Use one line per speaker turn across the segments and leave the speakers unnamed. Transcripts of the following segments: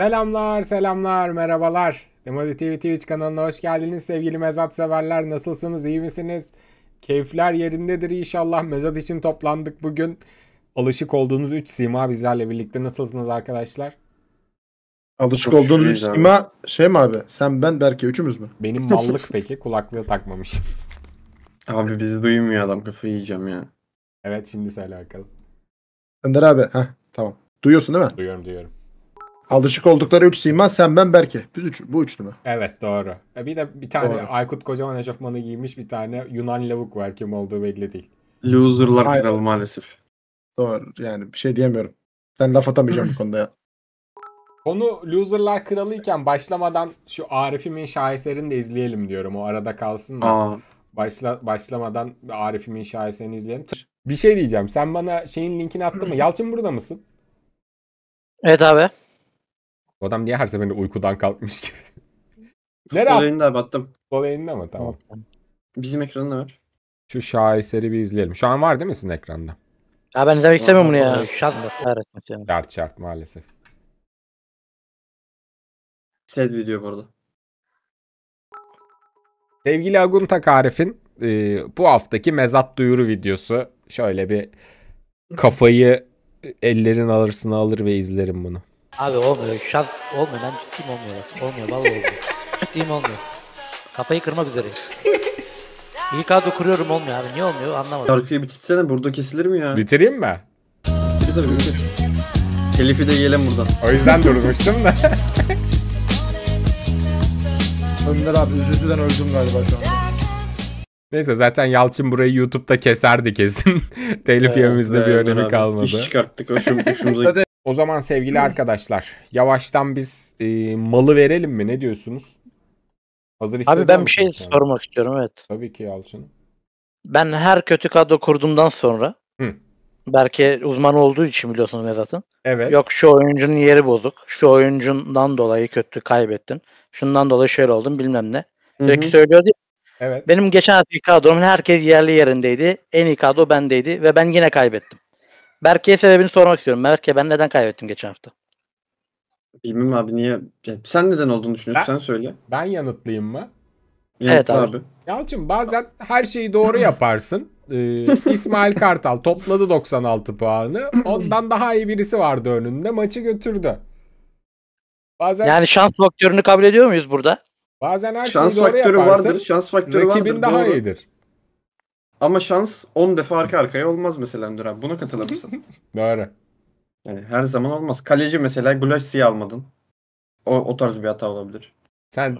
Selamlar, selamlar, merhabalar. Demodi TV Twitch kanalına hoş geldiniz sevgili mezat severler. Nasılsınız, iyi misiniz? Keyifler yerindedir inşallah. Mezat için toplandık bugün. Alışık olduğunuz 3 sima bizlerle birlikte. Nasılsınız arkadaşlar?
Alışık Çok olduğunuz 3 sima
şey mi abi? Sen, ben, Berke üçümüz mü?
Benim
mallık peki. Kulaklığı takmamış. Abi bizi duymuyor adam. Kafayı yiyeceğim ya.
Evet şimdi söyle bakalım. Önder abi. ha tamam. Duyuyorsun değil mi? Duyuyorum duyuyorum. Alışık oldukları üç sima sen ben Berke. Biz üç, bu üçlü mü?
Evet doğru. E, bir de bir tane doğru. Aykut Kocaman eşofmanı giymiş bir tane Yunan lavuk var kim olduğu belli değil.
Loserlar Aynen. kralı maalesef. Doğru yani bir şey diyemiyorum. Ben laf atamayacağım bu konuda ya.
Konu Loserlar Kralı iken başlamadan şu Arif'imin şaheserini de izleyelim diyorum. O arada kalsın da. Aa. Başla, başlamadan Arif'imin şaheserini izleyelim. Bir şey diyeceğim. Sen bana şeyin linkini attın mı? Yalçın burada mısın? Evet abi. O adam niye her seferinde uykudan kalkmış gibi?
Nereye? Futbol yayını battım. Futbol yayını mı? Tamam. Bizim ekranında var.
Şu şaheseri bir izleyelim. Şu an var değil mi sizin ekranda?
Ya ben izlemek istemiyorum bunu ya. Şart
kahretsin seni. Şart şart maalesef. Sed video burada. Sevgili Agun Takarif'in e, bu haftaki mezat duyuru videosu. Şöyle bir kafayı ellerin alırsına alır ve izlerim bunu.
Abi olmuyor. E, Şans olmuyor ben Ciddiyim olmuyor bak. Olmuyor vallahi olmuyor. Ciddiyim olmuyor. Kafayı kırmak üzereyiz. İyi kadro kuruyorum olmuyor abi. Niye olmuyor anlamadım.
Şarkıyı bitirsene burada kesilir mi ya? Bitireyim mi? Bitir tabii bitir. Telifi de yiyelim buradan. O yüzden durmuştum da.
Önder abi üzüntüden öldüm galiba şu anda.
Neyse zaten Yalçın burayı YouTube'da keserdi kesin. Telif yememizde bir önemi kalmadı. İş çıkarttık.
Hoşum, hoşumuza o zaman
sevgili hmm. arkadaşlar yavaştan biz e, malı verelim mi? Ne diyorsunuz? Hazır Abi ben bir şey sana? sormak
istiyorum evet. Tabii ki Yalçın. Ben her kötü kadro kurduğumdan sonra Hı. belki uzman olduğu için biliyorsunuz Mezat'ın. Evet. Yok şu oyuncunun yeri bozuk. Şu oyuncundan dolayı kötü kaybettin. Şundan dolayı şöyle oldun bilmem ne. Sürekli söylüyordu Evet. Benim geçen hafta kadrom herkes yerli yerindeydi. En iyi kadro bendeydi ve ben yine kaybettim. Berke'ye sebebini sormak istiyorum. Berke ben neden kaybettim geçen hafta?
Bilmem abi niye? Sen neden olduğunu düşünüyorsun? Ben, sen söyle. Ben yanıtlayayım mı? Yanıtla evet abi.
Yalçın bazen her şeyi doğru
yaparsın. Ee,
İsmail Kartal topladı 96 puanı. Ondan daha iyi birisi vardı önünde. Maçı götürdü. Bazen
Yani şans faktörünü kabul ediyor muyuz burada?
Bazen her
şans şeyi doğru faktörü yaparsın. vardır. Şans faktörü rakibin vardır. Rakibin daha doğru. iyidir.
Ama şans
10 defa arka arkaya olmaz mesela Önder abi. Buna katılır Doğru. Yani her zaman olmaz. Kaleci mesela Gulaşsi'yi almadın. O, o tarz bir hata olabilir. Sen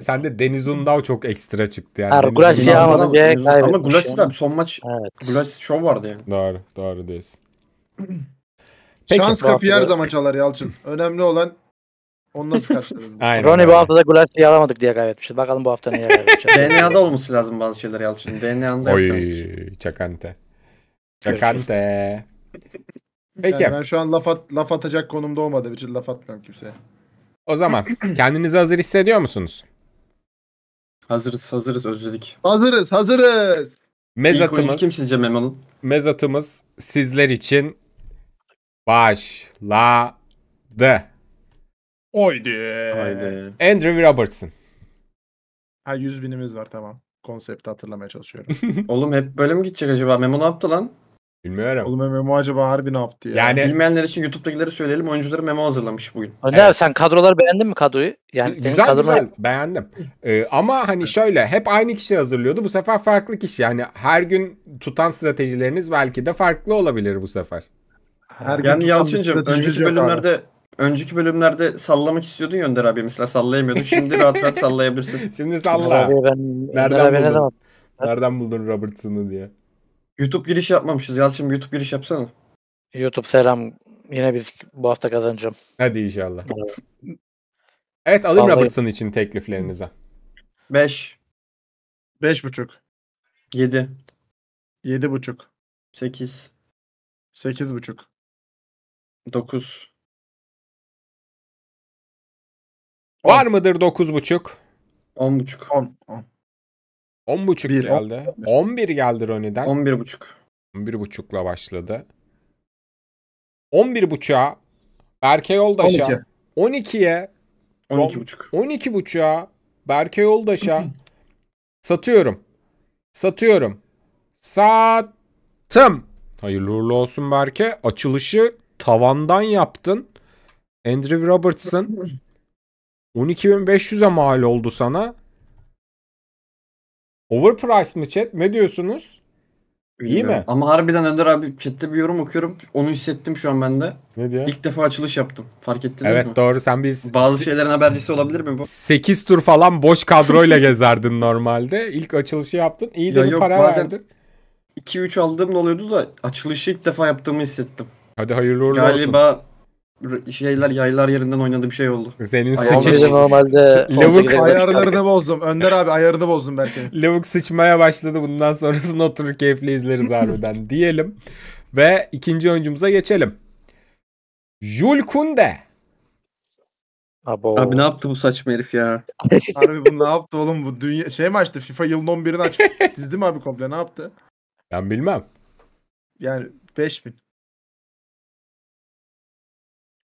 sende de Deniz Undal çok ekstra çıktı yani. Her Gulaş ya ama Ama Gulaş da son maç evet.
Gulaş şov vardı yani. Doğru, doğru diyorsun.
Peki, Şans kapıyı her zaman çalar Yalçın. Önemli olan onu nasıl karşıladın?
Aynen. Ronnie bu hafta da Gulasti'yi alamadık diye kaybetmişiz. Bakalım bu hafta ne kaybedeceğiz. DNA'da
olması lazım bazı şeyler Yalçın. DNA'da Oy, çakante.
Çakante.
Peki. Yani ben şu an laf, at, laf atacak konumda olmadığım için laf atmıyorum kimseye.
O zaman kendinizi hazır hissediyor musunuz? Hazırız, hazırız, özledik.
Hazırız, hazırız. Mezatımız. kim sizce
Memo'nun? Mezatımız sizler için başladı.
Oydi. Haydi.
Andrew Robertson.
Ha 100 binimiz var tamam. Konsepti hatırlamaya çalışıyorum.
Oğlum hep böyle mi gidecek acaba? Memo ne yaptı lan? Bilmiyorum. Oğlum Memo acaba harbi ne yaptı ya? Yani Bilmeyenler için YouTube'dakileri söyleyelim. Oyuncuları Memo hazırlamış bugün. Ali Evet. sen kadroları beğendin mi kadroyu? Yani senin güzel güzel beğendim.
Ee, ama hani şöyle hep aynı kişi hazırlıyordu. Bu sefer farklı kişi. Yani her gün tutan
stratejileriniz belki de farklı olabilir bu sefer. Her gün Yani tutan bir önceki yok abi. bölümlerde önceki bölümlerde sallamak istiyordun yönder abi mesela sallayamıyordun. Şimdi rahat rahat sallayabilirsin. Şimdi salla. Ben, Nereden buldun? Nereden buldun Robertson'u diye.
YouTube giriş yapmamışız. Yalçın YouTube giriş yapsana. YouTube selam. Yine biz bu hafta kazanacağım.
Hadi inşallah.
evet alayım Vallahi... Robertson
için tekliflerinize.
5. 5,5. 7. 7,5.
8. 8,5. 9. Var on. mıdır 9.5?
10.5. 10. 10. 10.5 1, geldi. 11. 11 geldi Roni'den. 11.5. 11.5'la başladı. 11.5'a Berke Yoldaş'a 12. 12'ye 12.5 12.5'a Berke Yoldaş'a satıyorum. Satıyorum. Sattım. Hayırlı uğurlu olsun Berke. Açılışı tavandan yaptın. Andrew Robertson 12.500'e mal oldu sana.
Overpriced mı chat? Ne diyorsunuz? Bilmiyorum. İyi mi? Ama harbiden Önder abi chatte bir yorum okuyorum. Onu hissettim şu an bende. Ne diyor? İlk defa açılış yaptım. Fark ettiniz evet, mi? Evet doğru sen biz... Bazı şeylerin habercisi olabilir mi bu?
8 tur falan boş kadroyla gezerdin normalde.
İlk açılışı yaptın. İyi de ya yok, para bazen verdin. 2-3 aldığım oluyordu da açılışı ilk defa yaptığımı hissettim. Hadi hayırlı uğurlu Galiba olsun. Galiba şeyler yaylar yerinden oynadı bir şey oldu. Senin sıçış. normalde lavuk ayarlarını
bozdum. Önder abi ayarını bozdum belki.
lavuk sıçmaya başladı. Bundan sonrasını oturur keyifle izleriz
harbiden diyelim. Ve ikinci oyuncumuza geçelim. Jules
Kunde.
Abo. Abi ne yaptı bu saçma herif ya?
Abi bu ne yaptı oğlum bu dünya şey mi açtı FIFA yılın 11'ini açtı. Dizdi mi abi komple ne yaptı? Ben bilmem. Yani 5000.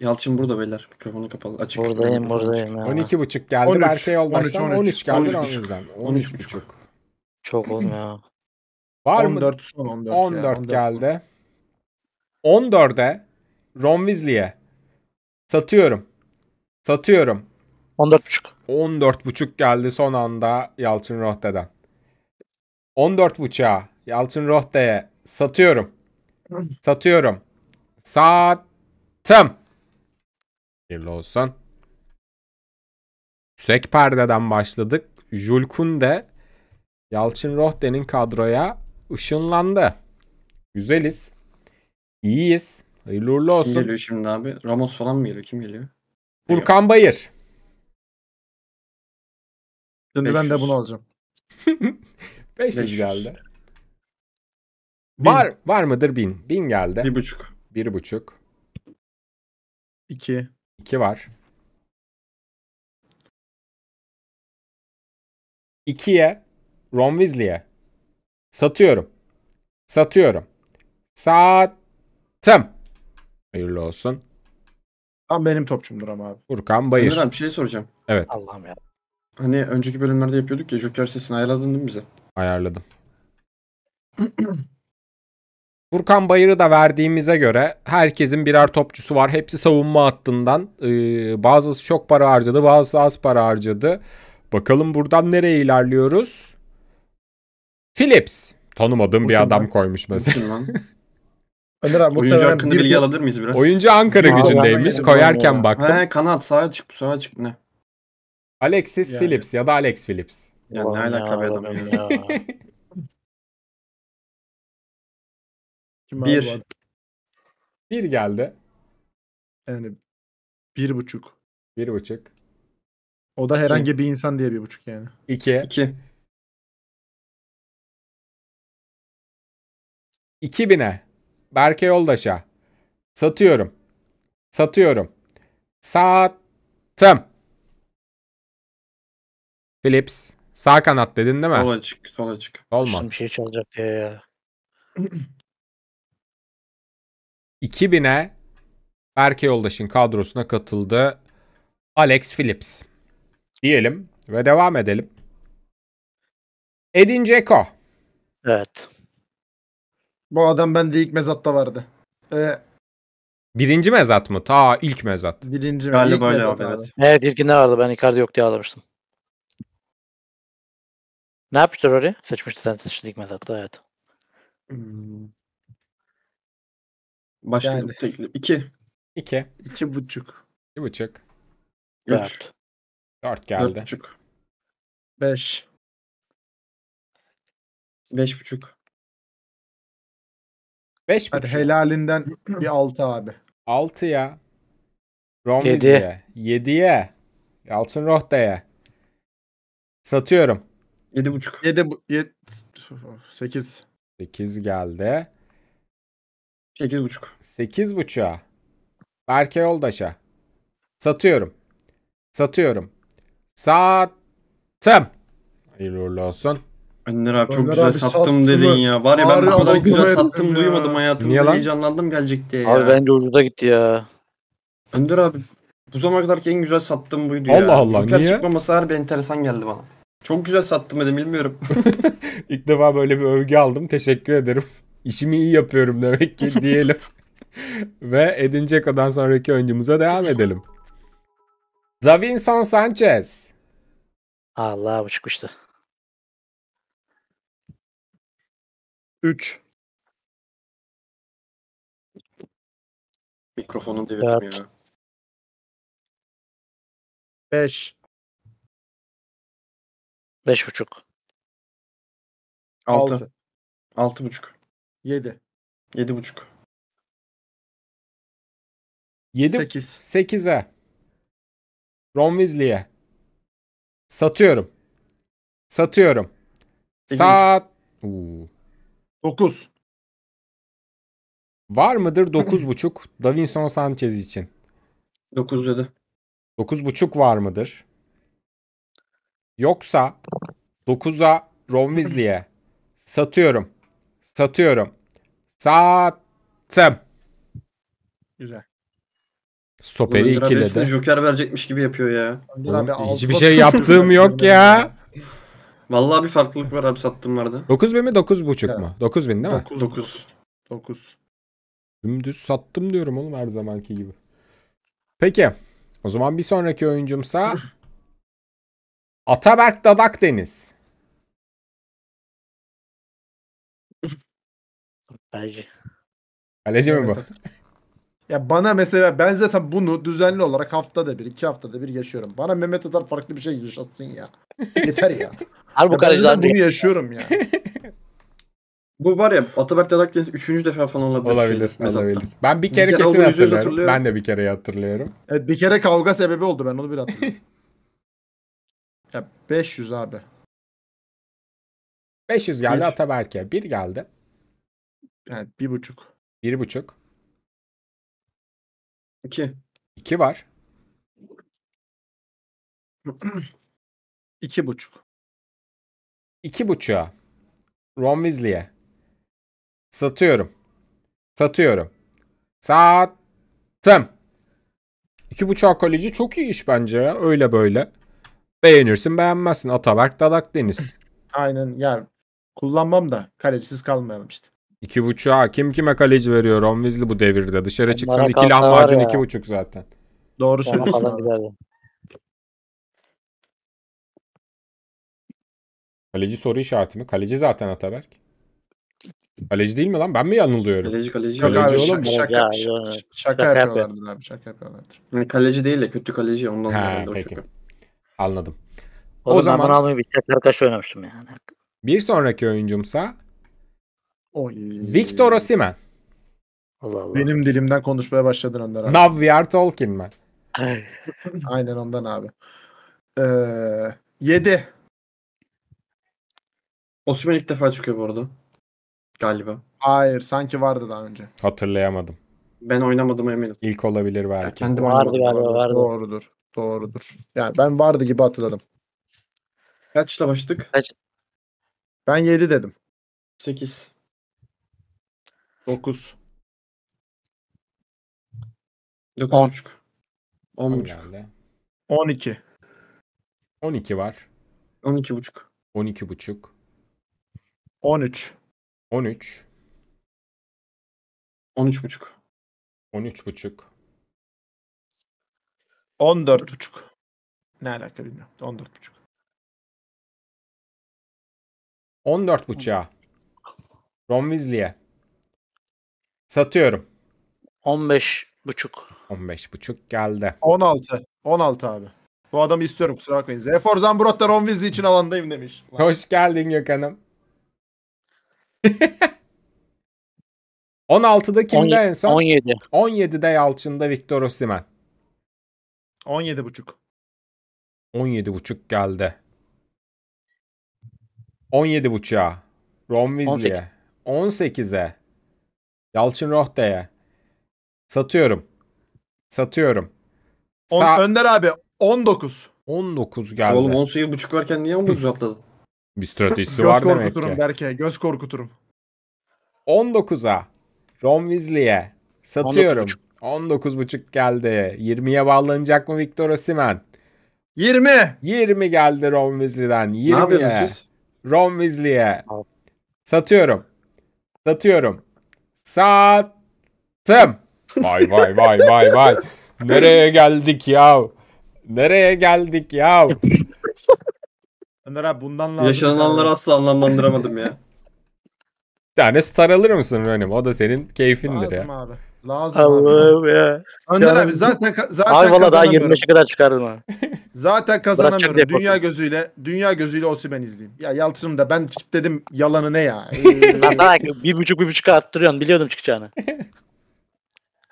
Yalçın burada beyler. Mikrofonu kapalı. Açık. Buradayım buradayım. Ya. 12 buçuk geldi. 13, Her şey olmazsa 13, 13, 13 geldi. 13 buçuk. 13 buçuk. Çok olmuyor. Var 14
mı? son 14. 14, ya, 14 geldi. 14'e Ron Weasley'e satıyorum. Satıyorum. 14 buçuk. 14 buçuk geldi son anda Yalçın Rohte'den. 14 buçuğa Yalçın Rohte'ye satıyorum. Satıyorum. Sattım. Hayırlı olsun. Yüksek perdeden başladık. Julkun de Yalçın Rohde'nin kadroya ışınlandı. Güzeliz. İyiyiz. Hayırlı uğurlu olsun. Kim geliyor şimdi abi?
Ramos falan mı geliyor? Kim geliyor? Furkan Bayır. Şimdi 500. ben de bunu alacağım.
500, 500
geldi.
Bin. Var var mıdır bin? Bin geldi. Bir buçuk. Bir buçuk.
İki. 2 var.
2'ye Ron Weasley'e satıyorum. Satıyorum. Sattım. Hayırlı olsun.
Tam benim
topçumdur ama abi. Furkan Bayır. Ömer abi bir şey soracağım. Evet. Allah'ım ya. Hani önceki bölümlerde yapıyorduk ya Joker sesini ayarladın değil mi bize?
Ayarladım.
Furkan Bayır'ı da verdiğimize göre herkesin birer topçusu var. Hepsi savunma hattından. Ee, bazısı çok para harcadı, bazısı az para harcadı. Bakalım buradan nereye ilerliyoruz? Philips. Tanımadığım bir adam ben? koymuş mesela.
Önder abi Oyuncu hakkında bir... bilgi alabilir miyiz biraz? Oyuncu Ankara Aa, gücündeymiş. Koyarken baktım. He, kanat sağa çık, sağa çık ne? Alexis yani. Phillips
ya da Alex Phillips. Ya ne alaka be adam ya. Kim Bir. Bir geldi.
Yani bir buçuk. Bir buçuk. O da herhangi bir insan diye bir buçuk yani. İki. İki
2000'e Berke Yoldaş'a satıyorum. Satıyorum. Sattım. Philips sağ kanat dedin değil mi? Sola
çık, sola çık. Olma. Şimdi bir şey çalacak diye ya.
2000'e Berke Yoldaş'ın kadrosuna katıldı Alex Phillips diyelim ve devam edelim.
Edin Dzeko. Evet. Bu adam bende ilk mezatta vardı. Ee,
Birinci mezat mı? Ta ilk mezat. Birinci mi? Galiba öyle mezat abi. Evet.
Evet ilkinde vardı. Ben Icardi yok diye ağlamıştım. Ne yapmıştır oraya? Sıçmıştı sen sıçtık mezatta evet. Hmm. Başlıklı yani. teklif.
2.
buçuk 2,5. buçuk 3. dört geldi. 4,5. 5. beş buçuk
Hadi helalinden bir altı abi.
altı ya. Romiz'e. 7'ye. Yalçın Rohta'ya. Satıyorum. yedi yedi buçuk bu 7 sekiz sekiz geldi. Sekiz buçuk. Sekiz 8.5'a. Berke Yoldaş'a. Satıyorum. Satıyorum. Sattım.
Hayırlı uğurlu olsun. Önder abi çok Önder güzel abi sattım dedin mı? ya. Var ya ben bu kadar güzel sattım ya. duymadım hayatımda. Niye lan? Heyecanlandım gelecek diye ya. Abi bence
ucuza gitti ya.
Önder abi bu zamana kadarki en güzel sattığım buydu ya. Allah Allah, niye? çıkmaması harbi enteresan geldi bana. Çok güzel sattım dedim bilmiyorum. İlk defa böyle bir övgü aldım. Teşekkür
ederim işimi iyi yapıyorum demek ki diyelim. Ve Edin Dzeko'dan sonraki oyuncumuza devam edelim. Davinson Sanchez. Allah bu uçmuştu. 3.
Mikrofonu devirmiyor. Evet. 5. 5,5. 6. buçuk. 7. 7.5. 7
8. 8'e. Ron Weasley'e. Satıyorum. Satıyorum. saat Sat. 9. Var mıdır 9.5 Davinson Sanchez için? 9 dedi. 9.5 var mıdır? Yoksa 9'a Ron Weasley'e satıyorum. Satıyorum. Sattım. Güzel. Stoperi ikile
Joker verecekmiş gibi yapıyor ya. Oğlum, hiçbir şey yaptığım yok ya. Vallahi bir farklılık var abi sattımlarda.
9 bin mi 9 buçuk evet. mu? 9 bin değil mi? 9. 9. 9. Dümdüz sattım diyorum oğlum her zamanki gibi. Peki. O zaman bir sonraki oyuncumsa
Ataberk Dadak Deniz.
Kaleci. Kaleci mi bu? Ya bana mesela ben zaten bunu düzenli olarak haftada bir, iki haftada bir yaşıyorum. Bana Mehmet Atar farklı bir şey yaşatsın ya. Yeter ya. Harbi bu Ben bunu yaşıyorum ya.
Bu var ya Ataberk Dedak'ın üçüncü defa falan olabilir. Olabilir. Mesela. olabilir. Ben bir kere Biz kesin hatırlıyorum. Ben de bir kere hatırlıyorum.
Evet bir kere kavga sebebi oldu ben onu bir hatırlıyorum. ya 500 abi. 500 geldi Ataberk'e. Bir geldi.
Yani bir buçuk. Bir buçuk. İki. İki var.
İki buçuk. İki buçuğa. Ron Weasley'e. Satıyorum. Satıyorum. Sattım. İki buçuk kaleci çok iyi iş bence ya. Öyle böyle. Beğenirsin beğenmezsin. Ataberk Dalak
Deniz. Aynen yani kullanmam da kalecisiz kalmayalım işte.
İki buçuğa kim kime kaleci veriyor Ron Weasley bu devirde. Dışarı Onlara çıksan iki lahmacun iki buçuk zaten. Doğru söylüyorsun. Kaleci soru işareti mi? Kaleci zaten Ataberk.
Kaleci değil mi lan? Ben mi yanılıyorum? Kaleci kaleci. Yok kaleci
abi, Şaka, şaka, şaka,
şaka, şaka yapıyorlardır abi. Şaka
yapıyorlardır.
Hani kaleci değil de kötü kaleci. Ondan dolayı. peki. Anladım. Oğlum o
zaman ben almayı bir tek arkadaş oynamıştım yani.
Bir sonraki oyuncumsa Oy. Victor Osimhen.
Allah Allah. Benim dilimden konuşmaya başladın Önder abi. Now we are talking ben. Aynen ondan abi. Ee, 7.
Osman ilk defa çıkıyor bu arada. Galiba.
Hayır sanki vardı daha önce.
Hatırlayamadım. Ben oynamadım eminim. İlk olabilir belki. Ya kendim vardı oynamadım. galiba vardı. Doğrudur. Doğrudur. Yani ben vardı gibi hatırladım. Kaçla başladık? Kaç? Ben 7 dedim. 8.
9. 9.5. 10.5. 12. 12 var. buçuk. 12.5. 12.5. 13.
13. 13.5. 13.5. buçuk. Ne alaka bilmiyorum. 14.5. 14 buçağa. Ron
Weasley'e. Satıyorum. 15 buçuk. 15 buçuk geldi. 16. 16 abi. Bu adamı istiyorum kusura bakmayın. Zefor Zamburot'ta Ron Weasley için alandayım demiş. Hoş geldin Gökhan'ım.
16'da kimde 17, en son? 17. 17'de Yalçın'da Victor Osimen.
17 buçuk.
17 buçuk geldi. 17 buçuğa. Ron Weasley'e. 18'e. Yalçın Rohta'ya. Satıyorum.
Satıyorum. On, Sa Önder abi 19. 19 geldi. Oğlum buçuk varken niye 19 atladın?
Bir
stratejisi var demek ki. Göz
korkuturum
Berke. Göz korkuturum.
19'a. Ron Weasley'e. Satıyorum. 19.5 buçuk geldi. 20'ye bağlanacak mı Victor Osimhen? 20. 20 geldi Ron Weasley'den. 20'ye. Ron Weasley'e. Satıyorum. Satıyorum sattım. Vay vay vay vay vay. Nereye geldik ya? Nereye geldik ya?
Ömer abi bundan lazım. Yaşananları asla
anlamlandıramadım ya. Bir tane star alır mısın Rönüm? O da senin keyfindir lazım ya. Lazım
abi. Lazım Allah'ım abi. ya. Önder abi zaten zaten Ay valla daha 25'e kadar çıkardım ha. Zaten kazanamıyorum. dünya gözüyle dünya gözüyle Osimen izleyeyim. Ya Yalçın'ım da ben dedim yalanı ne ya? Ee, bir
buçuk bir buçuk arttırıyorsun. Biliyordum çıkacağını.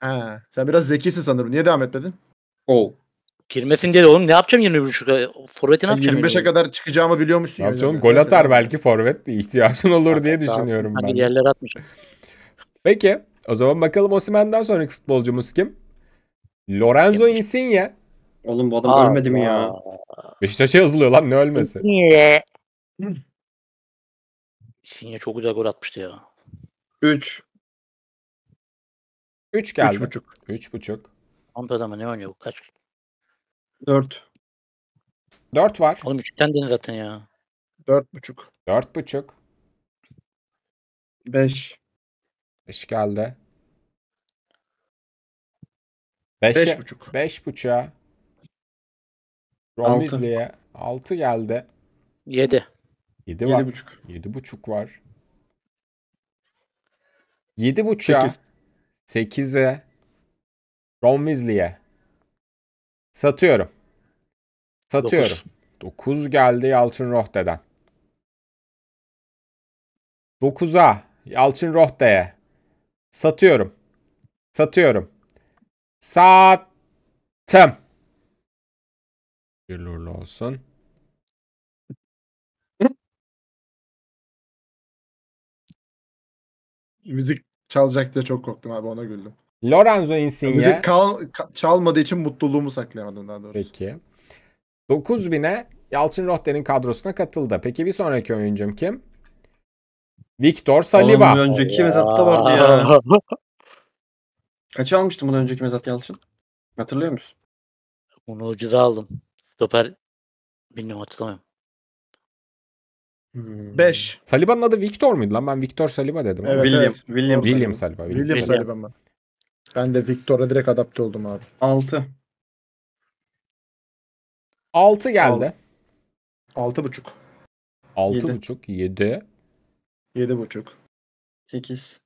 ha, sen biraz zekisin sanırım. Niye devam
etmedin? Oo. Girmesin diye de oğlum ne yapacağım 20 buçuk? Forvet'i ne e, yapacağım? 25'e kadar çıkacağımı biliyormuşsun. Ne yapacağım? Gol atar
belki forvet ihtiyacın olur diye düşünüyorum hani ben. Hani yerler atmayacak. Peki o zaman bakalım Osimenden sonraki futbolcumuz kim? Lorenzo Insigne Oğlum bu adam Allah. ölmedi mi ya? Beşiktaş'a yazılıyor lan ne ölmesi.
Niye? Sinye çok güzel gol atmıştı ya. 3.
3 geldi. buçuk. 3,5. buçuk.
Antalya'da mı ne oynuyor bu? Kaç? 4. 4 var. Oğlum 3'ten deniz zaten ya. buçuk. 4,5. buçuk.
5. 5 geldi. buçuk. 5,5. 5,5'a. Bromley'e 6 geldi. 7. 7 var. 7,5. buçuk var. 7,5'a 8'e Ron Weasley'e satıyorum. Satıyorum. 9, 9 geldi Yalçın Rohte'den. 9'a Yalçın Rohte'ye satıyorum. Satıyorum. Sattım. Hayırlı uğurlu olsun.
Müzik çalacak diye çok korktum abi ona güldüm. Lorenzo Insigne. Müzik kal, çalmadığı için mutluluğumu saklayamadım daha doğrusu. Peki. 9000'e Yalçın Rohter'in
kadrosuna katıldı. Peki bir sonraki oyuncum kim? Victor Saliba. Oğlum, önceki
ya. mezatta vardı ya.
Kaç almıştım bunu önceki mezat Yalçın? Hatırlıyor musun? Onu ucuza aldım. Stoper bilmiyorum hatırlamıyorum.
5. Hmm. Saliba'nın adı Victor muydu lan? Ben Victor Saliba dedim. Evet, William, evet. William, William Saliba. William, William Saliba.
mı? ben. de Victor'a direkt adapte oldum abi. 6.
6 geldi. 6 buçuk. 6 buçuk, 7. 7 buçuk. 8.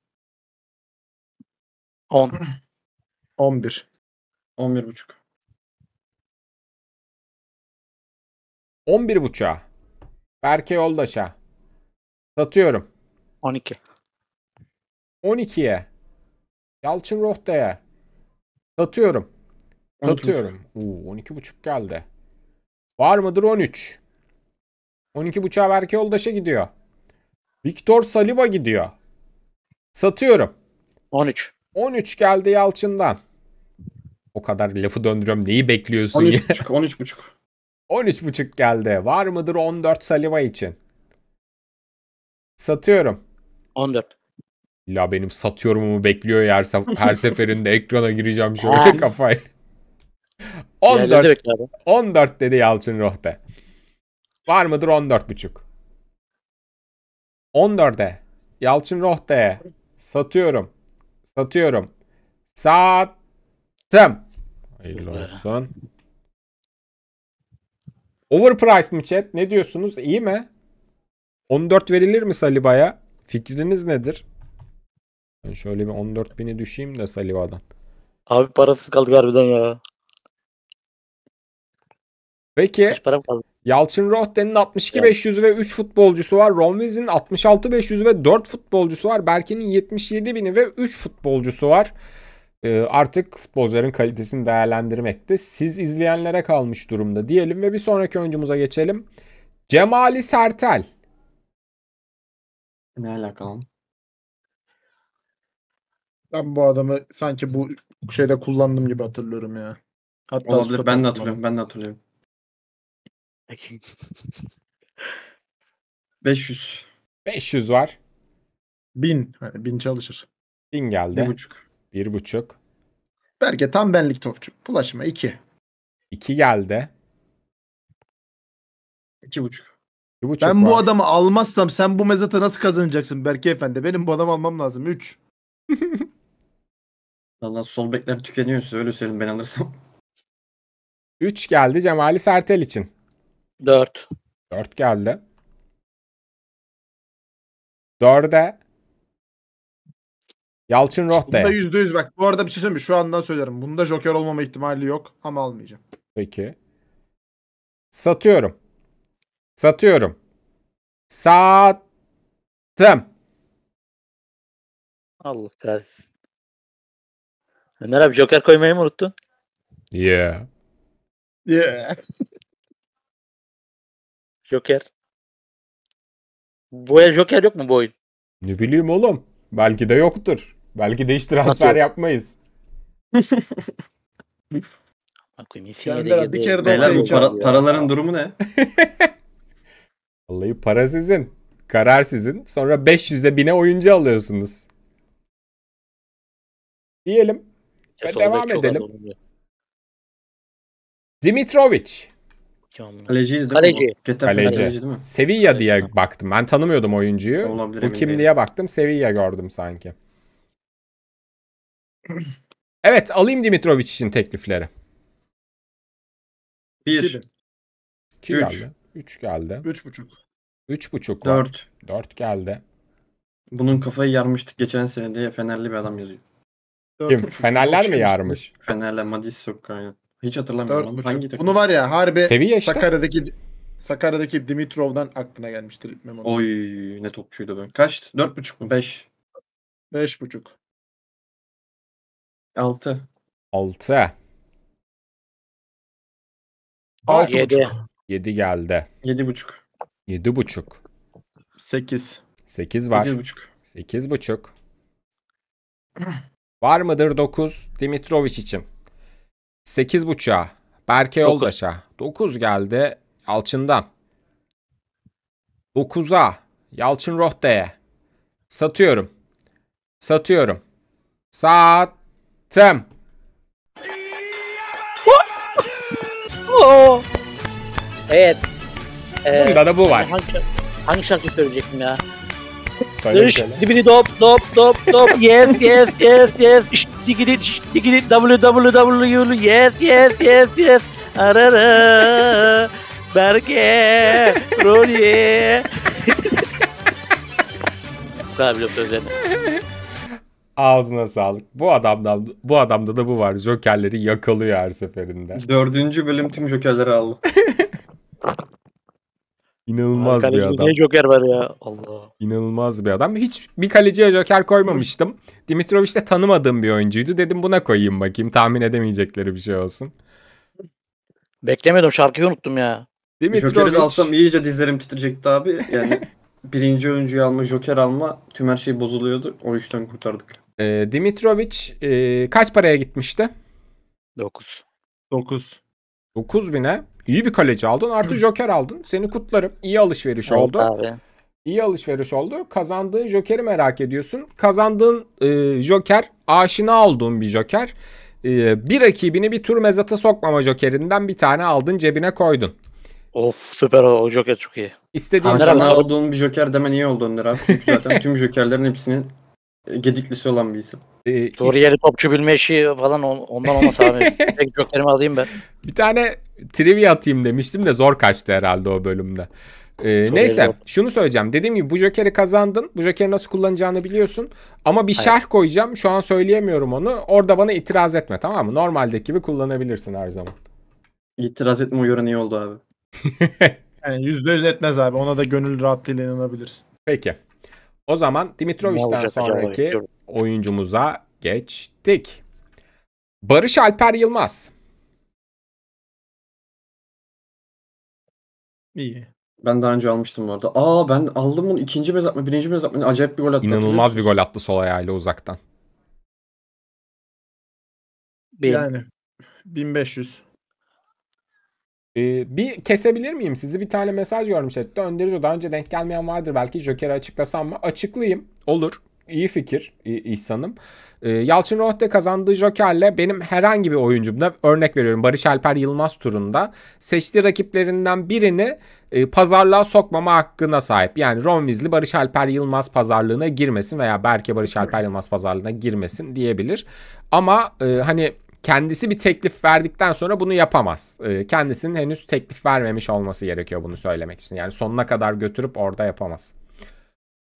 10. 11. 11 buçuk. 11.5'a.
Berke Yoldaş'a. Satıyorum. 12. 12'ye. Yalçın Rohta'ya. Satıyorum. Satıyorum. Oo, 12.5 geldi. Var mıdır 13? 12.5'a Berke Yoldaş'a gidiyor. Viktor Saliba gidiyor. Satıyorum. 13. 13 geldi Yalçın'dan. O kadar lafı döndürüyorum. Neyi bekliyorsun 13 ya? 13.5. 13.5. 13.5 geldi. Var mıdır 14 saliva için? Satıyorum. 14. La benim satıyorumumu bekliyor ya her, seferinde ekrana gireceğim şöyle kafayı. 14, 14 dedi Yalçın Rohde. Var mıdır 14.5? 14'e. Yalçın Rohte'ye. Satıyorum. Satıyorum. Sattım. Hayırlı olsun. Overpriced mı chat? Ne diyorsunuz? İyi mi? 14 verilir mi Saliba'ya? Fikriniz nedir? Ben şöyle bir 14 bini düşeyim de Saliba'dan.
Abi parasız kaldık harbiden ya. Peki. Hiç param kaldı.
Yalçın Rohde'nin 62.500 yani. ve 3 futbolcusu var. Ron Romviz'in 66.500 ve 4 futbolcusu var. Berke'nin 77.000'i ve 3 futbolcusu var. Ee, artık futbolcuların kalitesini değerlendirmekte, siz izleyenlere kalmış durumda diyelim ve bir sonraki oyuncumuza geçelim.
Cemali Sertel. Ne alakalı? Ben bu adamı sanki bu şeyde kullandım gibi hatırlıyorum ya.
Hatta Olabilir ben de hatırlıyorum ben de hatırlıyorum. 500. 500 var. 1000. Hani
1000 çalışır. 1000 geldi. 1.5. Bir buçuk. Berke tam benlik topçu.
Bulaşma iki. İki geldi. İki buçuk. İki buçuk ben var. bu adamı almazsam sen bu mezatı nasıl kazanacaksın Berke Efendi? Benim bu adamı almam lazım. Üç.
Valla sol bekler tükeniyor öyle söyleyeyim ben alırsam.
Üç geldi Cemali Sertel için. Dört. Dört geldi. Dörde. Yalçın Roh da. yüzde
yüz bak. Bu arada bir şey söyleyeyim Şu andan söylerim. Bunda Joker olmama ihtimali yok ama almayacağım.
Peki. Satıyorum. Satıyorum. Sattım.
Allah kahretsin. Önder abi Joker koymayı mı unuttun? Yeah. Yeah. Joker.
Bu el Joker yok mu bu oyun? Ne bileyim oğlum. Belki de yoktur. Belki de hiç transfer Atıyor. yapmayız.
Bakayım Gönder, bir kere de Beyler bu para, paraların
durumu ne? Vallahi para sizin. Karar sizin. Sonra 500'e 1000'e oyuncu alıyorsunuz. Diyelim. Ve devam edelim. Dimitrovic.
Kaleciydi Kaleci. Kaleci. Kaleci değil mi?
Sevilla diye baktım. Ben tanımıyordum oyuncuyu. Olabilir, Bu emin kim diye baktım. Sevilla gördüm sanki. Evet alayım Dimitrovic için teklifleri. 1 üç geldi. üç geldi.
3,5. 3,5 4. dört geldi. Bunun kafayı yarmıştık geçen sene diye Fenerli bir adam yazıyor.
Kim? Fenerler mi yarmış?
Fenerle Madis yok Hiç hatırlamıyorum. Hangi takım? Bunu var ya harbi Seviye işte. Sakarya'daki
Sakarya'daki Dimitrov'dan aklına gelmiştir Memo.
Oy ne topçuydu ben. Dört buçuk mu?
beş buçuk.
6. 6. 6 7. 7 geldi. 7,5. buçuk. 8. 8 var. buçuk. 7,5. buçuk. var mıdır 9 Dimitrovic için? 8,5'a Berke Yoldaş'a. 9 geldi Yalçın'dan. 9'a Yalçın Rohte'ye. Satıyorum. Satıyorum. Saat Sam.
Oo. Evet. Ee, Bunda da bu var. Hangi, hangi şarkı söyleyecektim ya? Söyle Dış, söyle. dibini dop dop dop dop yes yes yes yes şş, digidi şş, digidi www yes yes yes yes arara Berke Rolye Bu kadar blok sözlerine
Ağzına sağlık. Bu adamda, bu adamda da bu var. Jokerleri yakalıyor her seferinde.
Dördüncü bölüm tüm jokerleri aldı.
İnanılmaz bir adam. Ne
Joker var ya? Allah.
İnanılmaz bir adam. Hiç bir
kaleciye Joker
koymamıştım. Dimitrovic de tanımadığım bir oyuncuydu. Dedim buna koyayım bakayım. Tahmin edemeyecekleri bir şey
olsun. Beklemedim. Şarkıyı unuttum ya.
Dimitrovic... Joker'i alsam iyice dizlerim titrecekti abi. Yani birinci oyuncuyu alma, Joker alma tüm her şey bozuluyordu. O işten kurtardık. E, Dimitrovic e, kaç paraya gitmişti? 9.
9. 9 bine İyi bir kaleci aldın artı Joker aldın. Seni kutlarım. İyi alışveriş evet, oldu. Abi. İyi alışveriş oldu. Kazandığın Joker'i merak ediyorsun. Kazandığın e, Joker aşina olduğun bir Joker. E, bir rakibini bir tur
mezata sokmama Joker'inden bir tane aldın cebine koydun. Of süper o, Joker çok iyi. İstediğin Aşina olduğun bir Joker demen iyi oldu Önder abi. Çünkü zaten tüm Joker'lerin hepsinin gediklisi olan bir isim.
Ee, Suriyeli is- topçu bilme işi falan ondan olmasa abi. Tek jokerimi alayım ben. Bir tane
trivia atayım demiştim de zor kaçtı herhalde o bölümde. Ee, neyse yok. şunu söyleyeceğim. Dediğim gibi bu jokeri kazandın. Bu jokeri nasıl kullanacağını biliyorsun. Ama bir şerh koyacağım. Şu an söyleyemiyorum onu. Orada bana itiraz etme tamam mı? Normaldeki gibi kullanabilirsin
her zaman. İtiraz etme uyarı iyi oldu abi.
yani %100 etmez abi. Ona da gönül rahatlığıyla inanabilirsin. Peki. O
zaman Dimitrovic'den sonraki
oyuncumuza geçtik. Barış Alper Yılmaz.
İyi. Ben daha
önce almıştım orada. Aa ben aldım bunu ikinci mezat mı birinci mezat mı acayip bir gol attı. İnanılmaz
bir gol attı sol ayağıyla uzaktan. Yani 1500. Ee, bir kesebilir miyim sizi? Bir tane mesaj görmüş etti. Önderiz daha önce denk gelmeyen vardır belki. Joker'i açıklasam mı? Açıklayayım. Olur. İyi fikir İhsan'ım. Ee, Yalçın Rohde kazandığı Joker'le benim herhangi bir oyuncumda örnek veriyorum Barış Alper Yılmaz turunda seçtiği rakiplerinden birini e, pazarlığa sokmama hakkına sahip. Yani Ron Weasley Barış Alper Yılmaz pazarlığına girmesin veya belki Barış Alper Yılmaz pazarlığına girmesin diyebilir. Ama e, hani kendisi bir teklif verdikten sonra bunu yapamaz. Ee, kendisinin henüz teklif vermemiş olması gerekiyor bunu söylemek için. Yani sonuna kadar götürüp orada yapamaz.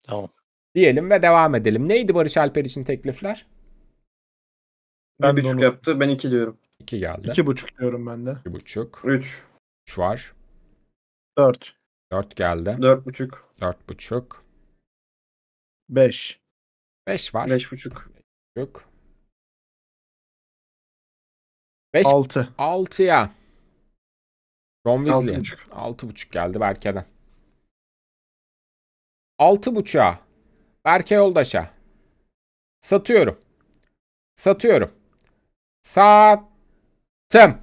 Tamam. Diyelim ve devam edelim. Neydi Barış Alper için teklifler? Ben, bir buçuk yaptı. Ben iki diyorum. 2 geldi. buçuk diyorum ben de. 2.5. 3. üç var. dört dört geldi. dört buçuk dört buçuk beş beş
var. beş buçuk 5 6.
6'ya. Ron Weasley. 6,5. 6,5 geldi Berke'den. 6,5'a. Berke Yoldaş'a. Satıyorum. Satıyorum. Sattım.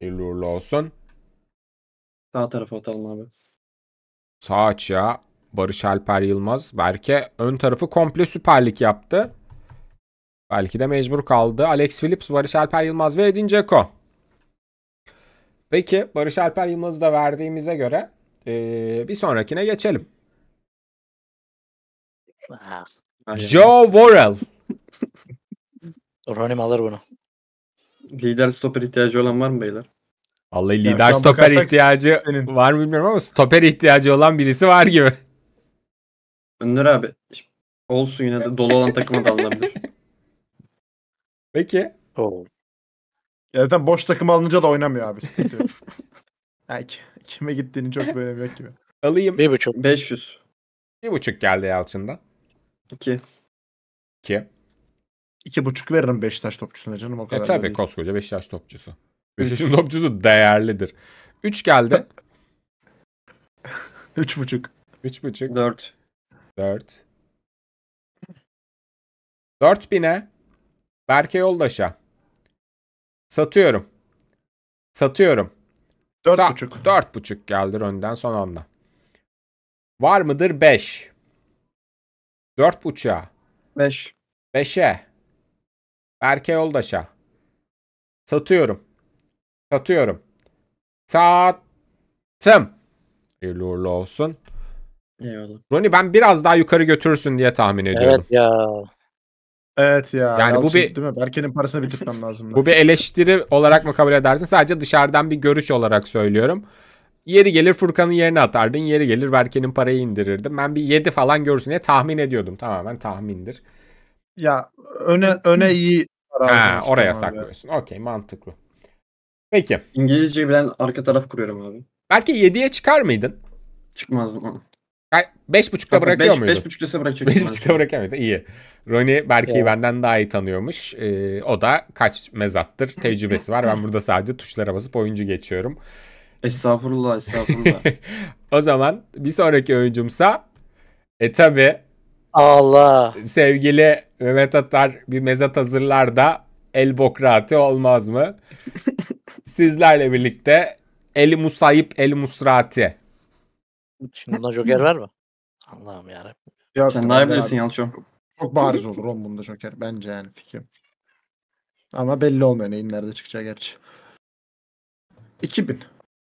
Hayırlı uğurlu olsun.
Sağ tarafa atalım abi.
Sağ ya Barış Alper Yılmaz. Berke ön tarafı komple süperlik yaptı. Belki de mecbur kaldı. Alex Phillips, Barış Alper Yılmaz ve Edin Dzeko. Peki Barış Alper Yılmaz'ı da verdiğimize göre ee, bir sonrakine geçelim. Joe
Worrell. Ronim alır bunu. Lider stoper ihtiyacı olan var mı beyler? Vallahi lider stoper ihtiyacı senin. var mı bilmiyorum ama stoper ihtiyacı olan birisi var gibi. Önder abi olsun yine de dolu olan takıma da alınabilir. Peki. Oh.
Ya zaten boş takım alınca da oynamıyor abi. yani kime gittiğini çok bir önemi yok gibi.
Alayım. 1.5. 500. 1.5 geldi Yalçın'dan. 2.
2. buçuk veririm Beşiktaş topçusuna canım o e kadar. E tabii
koskoca Beşiktaş topçusu. Beşiktaş'ın topçusu değerlidir. Üç geldi. Üç Üç buçuk. buçuk. Dört. Dört. Dört 4000'e Berke Yoldaş'a. Satıyorum. Satıyorum. Dört Sa buçuk. Dört buçuk geldi önden son anda. Var mıdır beş? Dört buçuğa. Beş. Beşe. Berke Yoldaş'a. Satıyorum. Satıyorum. Sattım. Hayırlı uğurlu olsun. Eyvallah. Roni ben biraz daha yukarı götürürsün diye tahmin ediyorum. Evet ya.
Evet ya. Yani Yalçın, bu bir değil mi? Berke'nin parasını bitirmem lazım. bu bir
eleştiri olarak mı kabul edersin? Sadece dışarıdan bir görüş olarak söylüyorum. Yeri gelir Furkan'ın yerine atardın. Yeri gelir Berke'nin parayı indirirdim. Ben bir 7 falan görürsün, diye tahmin ediyordum. Tamamen tahmindir.
Ya öne öne iyi Ha, oraya saklıyorsun. Okey mantıklı.
Peki. İngilizce bilen arka taraf kuruyorum abi. Belki 7'ye çıkar mıydın? Çıkmazdım ama
beş buçukta bırakıyor beş, muydu? Beş buçukta bırakacak. Beş buçukta bırakıyor İyi. Roni Berke'yi benden daha iyi tanıyormuş. Ee, o da kaç mezattır tecrübesi var. Ben burada sadece tuşlara basıp oyuncu geçiyorum. Estağfurullah estağfurullah. o zaman bir sonraki oyuncumsa e tabi Allah. Sevgili Mehmet Atar bir mezat hazırlar da el bokrati olmaz mı? Sizlerle birlikte El Musayip El Musrati Şimdi Bundan Joker ver
mi? Allah'ım yarabbim. Ya, Sen daha
bilirsin Yalçın.
Çok, bariz olur on bunda Joker. Bence yani fikrim. Ama belli olmuyor neyin nerede çıkacağı gerçi. 2000.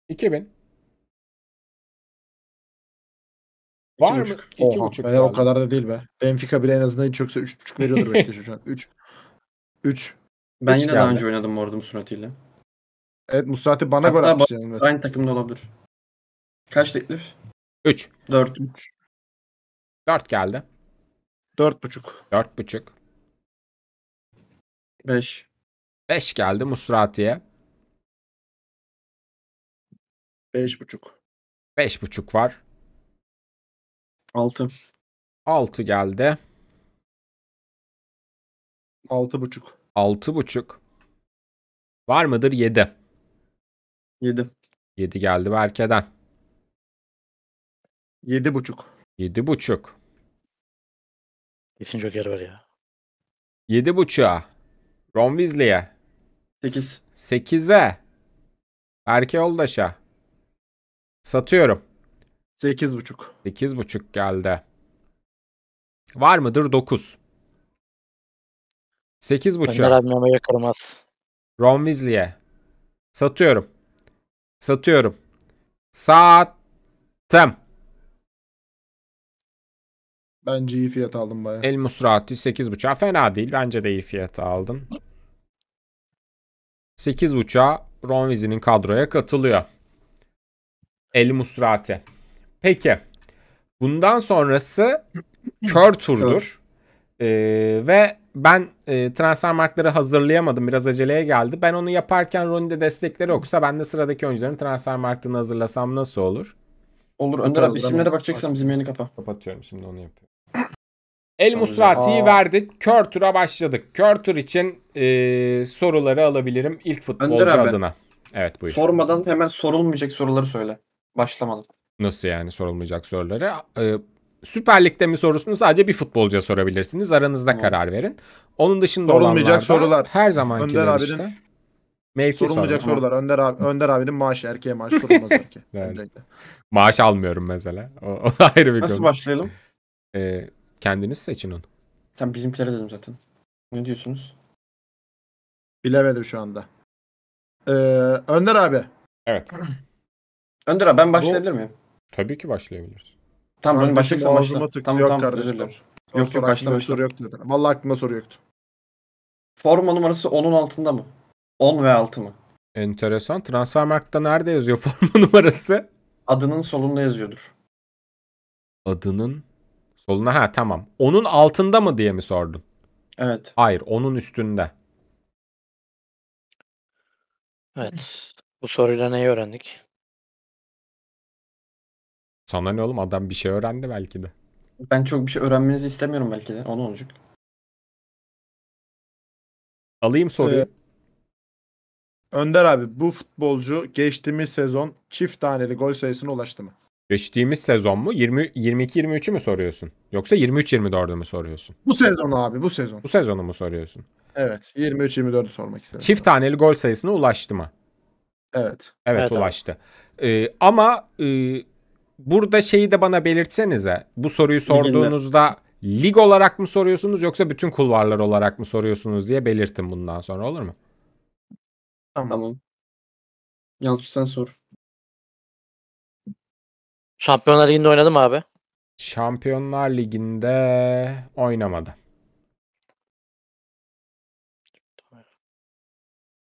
2000. Var mı? 2.5. Eğer o kadar da değil be. Benfica bile en azından hiç yoksa
3.5 veriyordur Beşiktaş'a şu an. 3.
3. Ben üç yine geldi. daha önce
oynadım Mordum suratiyle.
Evet Musrati bana Hatta gol atmış. Hatta aynı takımda olabilir. Kaç teklif? 3. 4 3. 4 geldi. buçuk
4,5. buçuk 5. 5 geldi Musrati'ye. buçuk 5,5. buçuk var. 6. 6 geldi.
buçuk 6,5. buçuk Var mıdır 7? 7. 7 geldi Berke'den. Yedi buçuk. Yedi buçuk. Kesin Joker var ya. Yedi buçuğa. Ron Weasley'e. Sekiz. Sekize. Erke Yoldaş'a. Satıyorum. Sekiz buçuk. Sekiz buçuk geldi. Var mıdır dokuz? Sekiz buçuk. Ben abim ama yakalamaz. Ron Weasley'e. Satıyorum. Satıyorum. Sattım. Bence iyi fiyat aldım baya. El Musrati 8.5'a fena değil. Bence de iyi fiyat aldım. 8.5'a Ron Weasley'nin kadroya katılıyor. El Musrati. Peki. Bundan sonrası kör turdur. Ee, ve ben e, transfer markları hazırlayamadım. Biraz aceleye geldi. Ben onu yaparken Ronnie'de destekleri yoksa ben de sıradaki oyuncuların transfer marketini hazırlasam nasıl olur? Olur. Önder abi isimlere bakacaksın
bizim yeni kapa. Kapatıyorum şimdi onu yapıyorum. El Musrati'yi
verdik. Kör tura başladık. Kör tur için e, soruları alabilirim ilk futbolcu Önder abi. adına. Evet
buyur. Sormadan hemen sorulmayacak soruları söyle. Başlamadan.
Nasıl yani sorulmayacak soruları? E, Süper Lig'de mi sorusunu sadece bir futbolcuya sorabilirsiniz. Aranızda Tamam. karar verin. Onun dışında Sorulmayacak sorular. her zaman Önder abinin işte.
Mevki Sorulmayacak sorulmayacak sorular. Önder abi Önder abinin maaşı erkeğe maaş sorulmaz erkeğe.
Maaş almıyorum mesela. O, o ayrı bir Nasıl konu. başlayalım? Ee, Kendiniz seçin onu.
Tam bizimkilere dedim zaten. Ne diyorsunuz? Bilemedim şu anda. Ee, Önder abi.
Evet. Önder abi ben başlayabilir miyim? Tabii ki başlayabiliriz. Tamam ben başlayayım başla. Tamam yok tamam kardeşim. özür dilerim. Yok yok, yok başla Soru yoktu zaten. Vallahi aklımda soru yoktu. Forma numarası 10'un altında mı? 10 ve 6 mı?
Enteresan. Transfermarkt'ta nerede yazıyor forma numarası? Adının solunda yazıyordur. Adının Soluna ha tamam. Onun altında mı diye mi sordun? Evet. Hayır onun üstünde.
Evet. Bu soruyla neyi öğrendik?
Sana ne oğlum adam bir şey öğrendi belki de.
Ben çok bir şey öğrenmenizi istemiyorum belki de. Onu olacak.
Alayım soruyu. Ee, Önder abi bu futbolcu geçtiğimiz sezon çift taneli gol sayısına ulaştı mı?
Geçtiğimiz sezon mu? 20 22-23'ü mü soruyorsun? Yoksa 23-24'ü mü soruyorsun? Bu sezon abi bu sezon. Bu sezonu mu soruyorsun?
Evet 23-24'ü sormak istedim. Çift
taneli gol sayısına ulaştı mı? Evet. Evet, evet ulaştı.
Ee, ama e,
burada şeyi de bana belirtsenize. Bu soruyu sorduğunuzda lig olarak mı soruyorsunuz yoksa bütün kulvarlar olarak mı soruyorsunuz diye belirtin bundan sonra olur mu? Tamam. tamam. Yalçın sen sor. Şampiyonlar Ligi'nde oynadı mı abi? Şampiyonlar Ligi'nde oynamadı.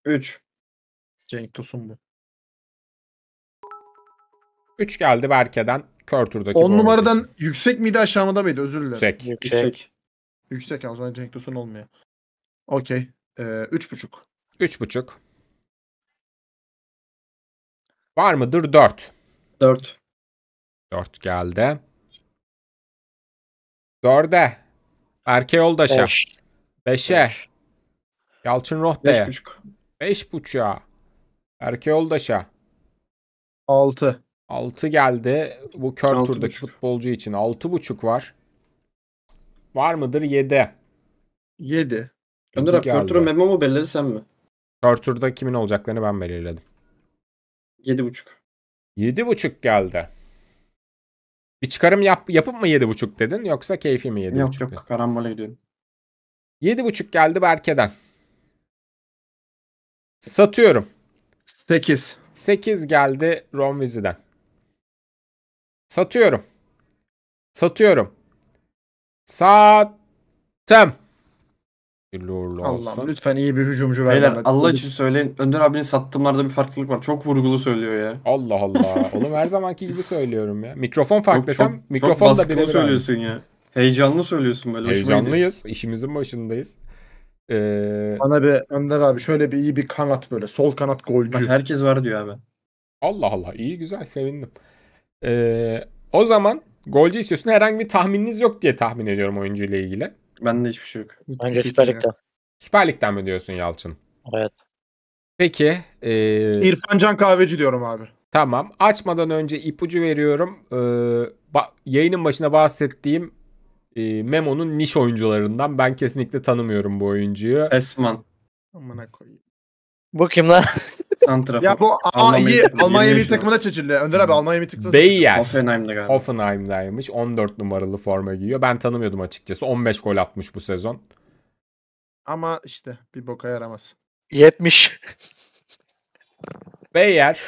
3.
Cenk Tosun bu.
3 geldi Berke'den.
Kör turdaki 10 numaradan için. yüksek miydi aşağı mıydı? Özür dilerim. Yüksek. Yüksek. Yüksek, yüksek o zaman Cenk Tosun olmuyor. Okey. Ee, 3.5.
3.5.
Var mıdır 4? 4.
Dört geldi. Dörde. Erke yoldaşa. Beş. Beşe. Yalçın Rohte'ye. Beş buçuk. Beş buçuğa. Erke yoldaşa. Altı. Altı geldi. Bu kör altı turdaki futbolcu için. Altı buçuk var.
Var mıdır? Yedi. Yedi. Önder abi kör turu Memo mu belirledin sen mi?
Kör turda kimin olacaklarını ben belirledim. Yedi buçuk. Yedi buçuk geldi. Bir çıkarım yap, yapıp mı 7.5 dedin yoksa keyfi mi 7.5? Yok yok dedin? karambole gidiyorum. 7.5 geldi Berke'den. Satıyorum. 8. 8 geldi Romvizi'den. Satıyorum. Satıyorum. Sattım.
Hayırlı uğurlu olsun. lütfen
iyi bir hücumcu ver. Beyler Allah için
söyleyin. Önder abinin sattımlarda bir farklılık var. Çok vurgulu söylüyor ya. Allah Allah. Oğlum
her zamanki gibi söylüyorum ya. Mikrofon farklı çok, çok, mikrofon çok da birebir.
söylüyorsun ya. Heyecanlı söylüyorsun böyle. Heyecanlıyız. İşimizin başındayız. Ee... Bana
bir Önder abi şöyle bir iyi bir kanat böyle. Sol kanat golcü. Bak
herkes var diyor abi. Allah Allah. iyi güzel sevindim. Ee, o zaman golcü istiyorsun. Herhangi bir tahmininiz yok diye tahmin ediyorum oyuncuyla ilgili. Ben de hiçbir şey yok. Bence Süper Lig'den. Süper Lig'den mi diyorsun Yalçın? Evet. Peki. E... İrfan
Can Kahveci diyorum abi.
Tamam. Açmadan önce ipucu veriyorum. Ee, ba- yayının başına bahsettiğim e, Memo'nun niş oyuncularından. Ben
kesinlikle tanımıyorum bu oyuncuyu. Esman.
Amına koyayım.
Bu kim lan? Santrafor. Ya bu A'yı Almanya bir
takımına çekildi. Önder abi Almanya bir takımına
Beyer. Hoffenheim'de
galiba. Hoffenheim'daymış. 14 numaralı forma giyiyor. Ben tanımıyordum açıkçası. 15 gol atmış bu sezon.
Ama işte bir boka yaramaz.
70. Beyer.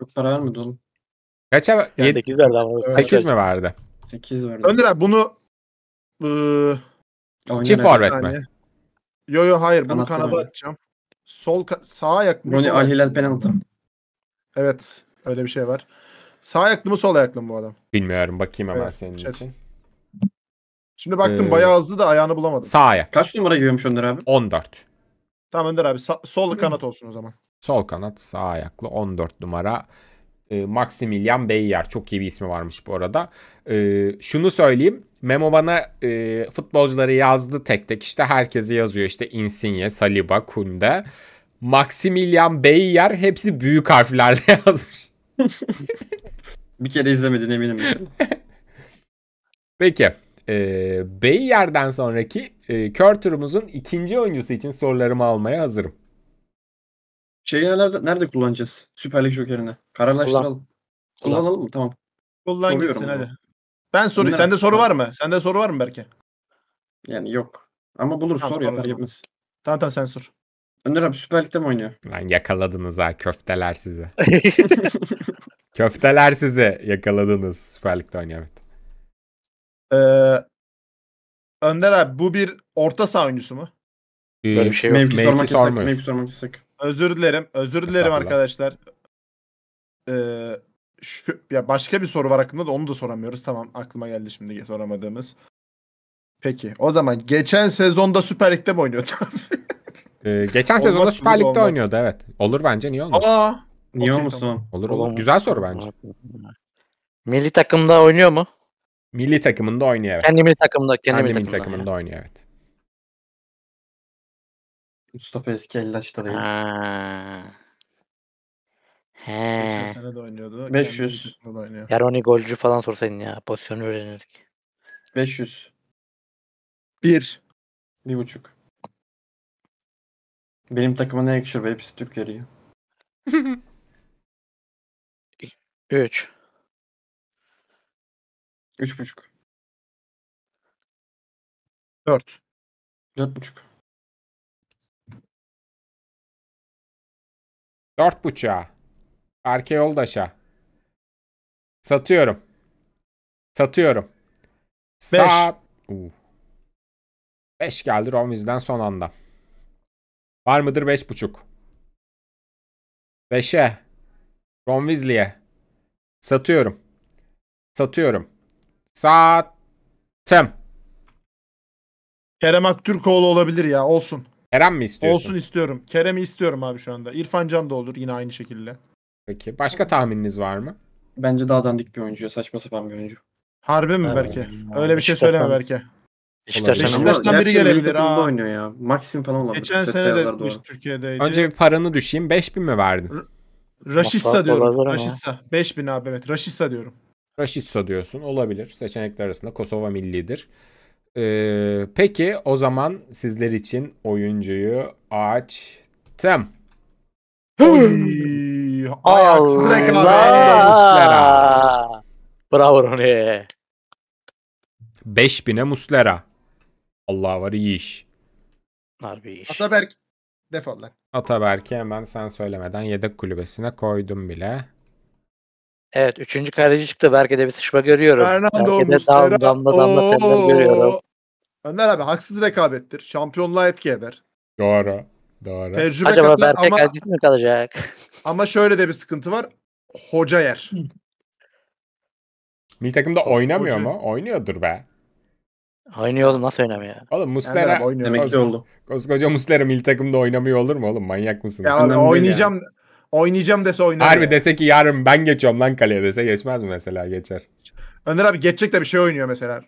Çok para vermedi oğlum.
Kaça? Yani 8 verdi ama. 8 mi verdi?
8 verdi. Önder abi bunu ıı, çift forvet mi? Yo yo hayır bunu Kanattan kanada atacağım. Sol ka- sağ ayaklı mı? Al Hilal penaltı. Evet öyle bir şey var. Sağ ayaklı mı sol ayaklı mı bu adam?
Bilmiyorum bakayım hemen Evet, senin chat.
için. Şimdi baktım Ee, bayağı hızlı da ayağını bulamadım.
Sağ ayak. Kaç numara giyiyormuş Önder abi? 14.
Tamam Önder abi sa- sol kanat olsun o zaman.
Sol kanat sağ ayaklı 14 numara. E, Maximilian Beyer çok iyi bir ismi varmış bu arada. E, şunu söyleyeyim. Memo bana e, futbolcuları yazdı tek tek. İşte herkesi yazıyor. İşte Insigne, Saliba, Kunde. Maximilian Beyer hepsi büyük harflerle yazmış. bir kere izlemedin eminim. Peki. E, Beyer'den sonraki e, kör turumuzun ikinci oyuncusu için sorularımı almaya hazırım.
Şeyi nerede, nerede kullanacağız? Süper Lig Joker'ini. Kararlaştıralım. Kullan. Kullanalım mı? Tamam.
Kullan Soruyorum gitsin hadi.
Ben sorayım. Bunlar... Sende soru var mı?
Sende soru var mı Berke?
Yani yok. Ama bulur tamam, sor yapar yapmaz. Tamam tamam sen sor. Önder abi Süper Lig'de mi oynuyor?
Lan yakaladınız ha köfteler sizi. köfteler sizi yakaladınız Süper Lig'de oynuyor evet.
Ee, Önder abi bu bir orta saha oyuncusu mu? Ee, Böyle bir şey yok. Mevki sormak, sormak yasak. Mevki sormak yasak. Özür dilerim. Özür dilerim arkadaşlar. Ee, şu, ya başka bir soru var hakkında da onu da soramıyoruz. Tamam aklıma geldi şimdi soramadığımız. Peki o zaman geçen sezonda Süper Lig'de mi oynuyordu? Ee, geçen Olmaz sezonda Süper Lig'de olmaz. oynuyordu
evet. Olur bence niye olmaz? Aa, Niye Okey, olmasın? oğlum? Olur olur. Olamaz. Güzel soru bence. Milli takımda oynuyor mu? Milli takımında oynuyor evet. Kendi milli takımında Kendi, Kendi milli takımında oynuyor evet. Mustafa eski Ellaç da değil.
Ha. Geçen sene de oynuyordu. 500. Kendi takımında da oynuyor. Yaroni golcü falan sorsaydın ya. Pozisyonu öğrenirdik. 500. Bir. Bir buçuk. Benim takıma ne
yakışır be? Hepsi Türk yarıyı. 3. Üç buçuk. Dört. Dört buçuk. Dört buçuğa. Arke yoldaşa.
Satıyorum. Satıyorum. Beş. Sa uh. Beş geldi Romizden son anda. Var mıdır beş buçuk? Beşe. Ron Weasley'e. Satıyorum. Satıyorum. Tem. Kerem Aktürkoğlu olabilir ya olsun. Kerem mi istiyorsun? Olsun
istiyorum. Kerem'i istiyorum abi şu anda. İrfan Can da olur yine aynı şekilde.
Peki. Başka tahmininiz var mı? Bence
daha dandik bir oyuncu. Saçma sapan bir oyuncu.
Harbi
mi ee, Berke? Öyle bir şey söyleme Berke.
Beşiktaş'tan, biri gelebilir. Ha. oynuyor ya. Maxim falan olabilir. Geçen sene de Türkiye'deydi. Önce
bir paranı düşeyim. 5000 mi verdin? R- Raşitsa diyorum. Raşitsa.
5000 abi evet. Raşitsa diyorum.
Raşitsa diyorsun. Olabilir. Seçenekler arasında Kosova millidir. Ee, peki o zaman sizler için oyuncuyu açtım. Ajax Muslera. Bravo Rony. 5000'e Muslera. Allah var iyi iş.
Harbi iş. Ataberk defol lan.
Ataberk'i hemen sen söylemeden yedek kulübesine koydum bile.
Evet. Üçüncü
kaleci çıktı. Belki de bir sıçma görüyorum. Belki de olmuş, damla damla, damla temler görüyorum.
Önder abi haksız rekabettir. Şampiyonluğa etki eder.
Doğru. Doğru. Tecrübe Acaba katlar,
ama,
mi kalacak? ama şöyle de bir sıkıntı var. Hoca yer. Milli takımda oynamıyor Hoca... mu? Oynuyordur be. Oynuyor oğlum
nasıl oynamıyor? Oğlum Muslera. Demek ki oldu. Koskoca Muslera milli takımda oynamıyor olur mu oğlum? Manyak
mısın? Ya abi, oynayacağım. Ya. Oynayacağım dese oynar. Harbi
dese ki yarın ben geçiyorum lan kaleye dese geçmez mi mesela geçer.
Önder abi geçecek de bir şey oynuyor mesela.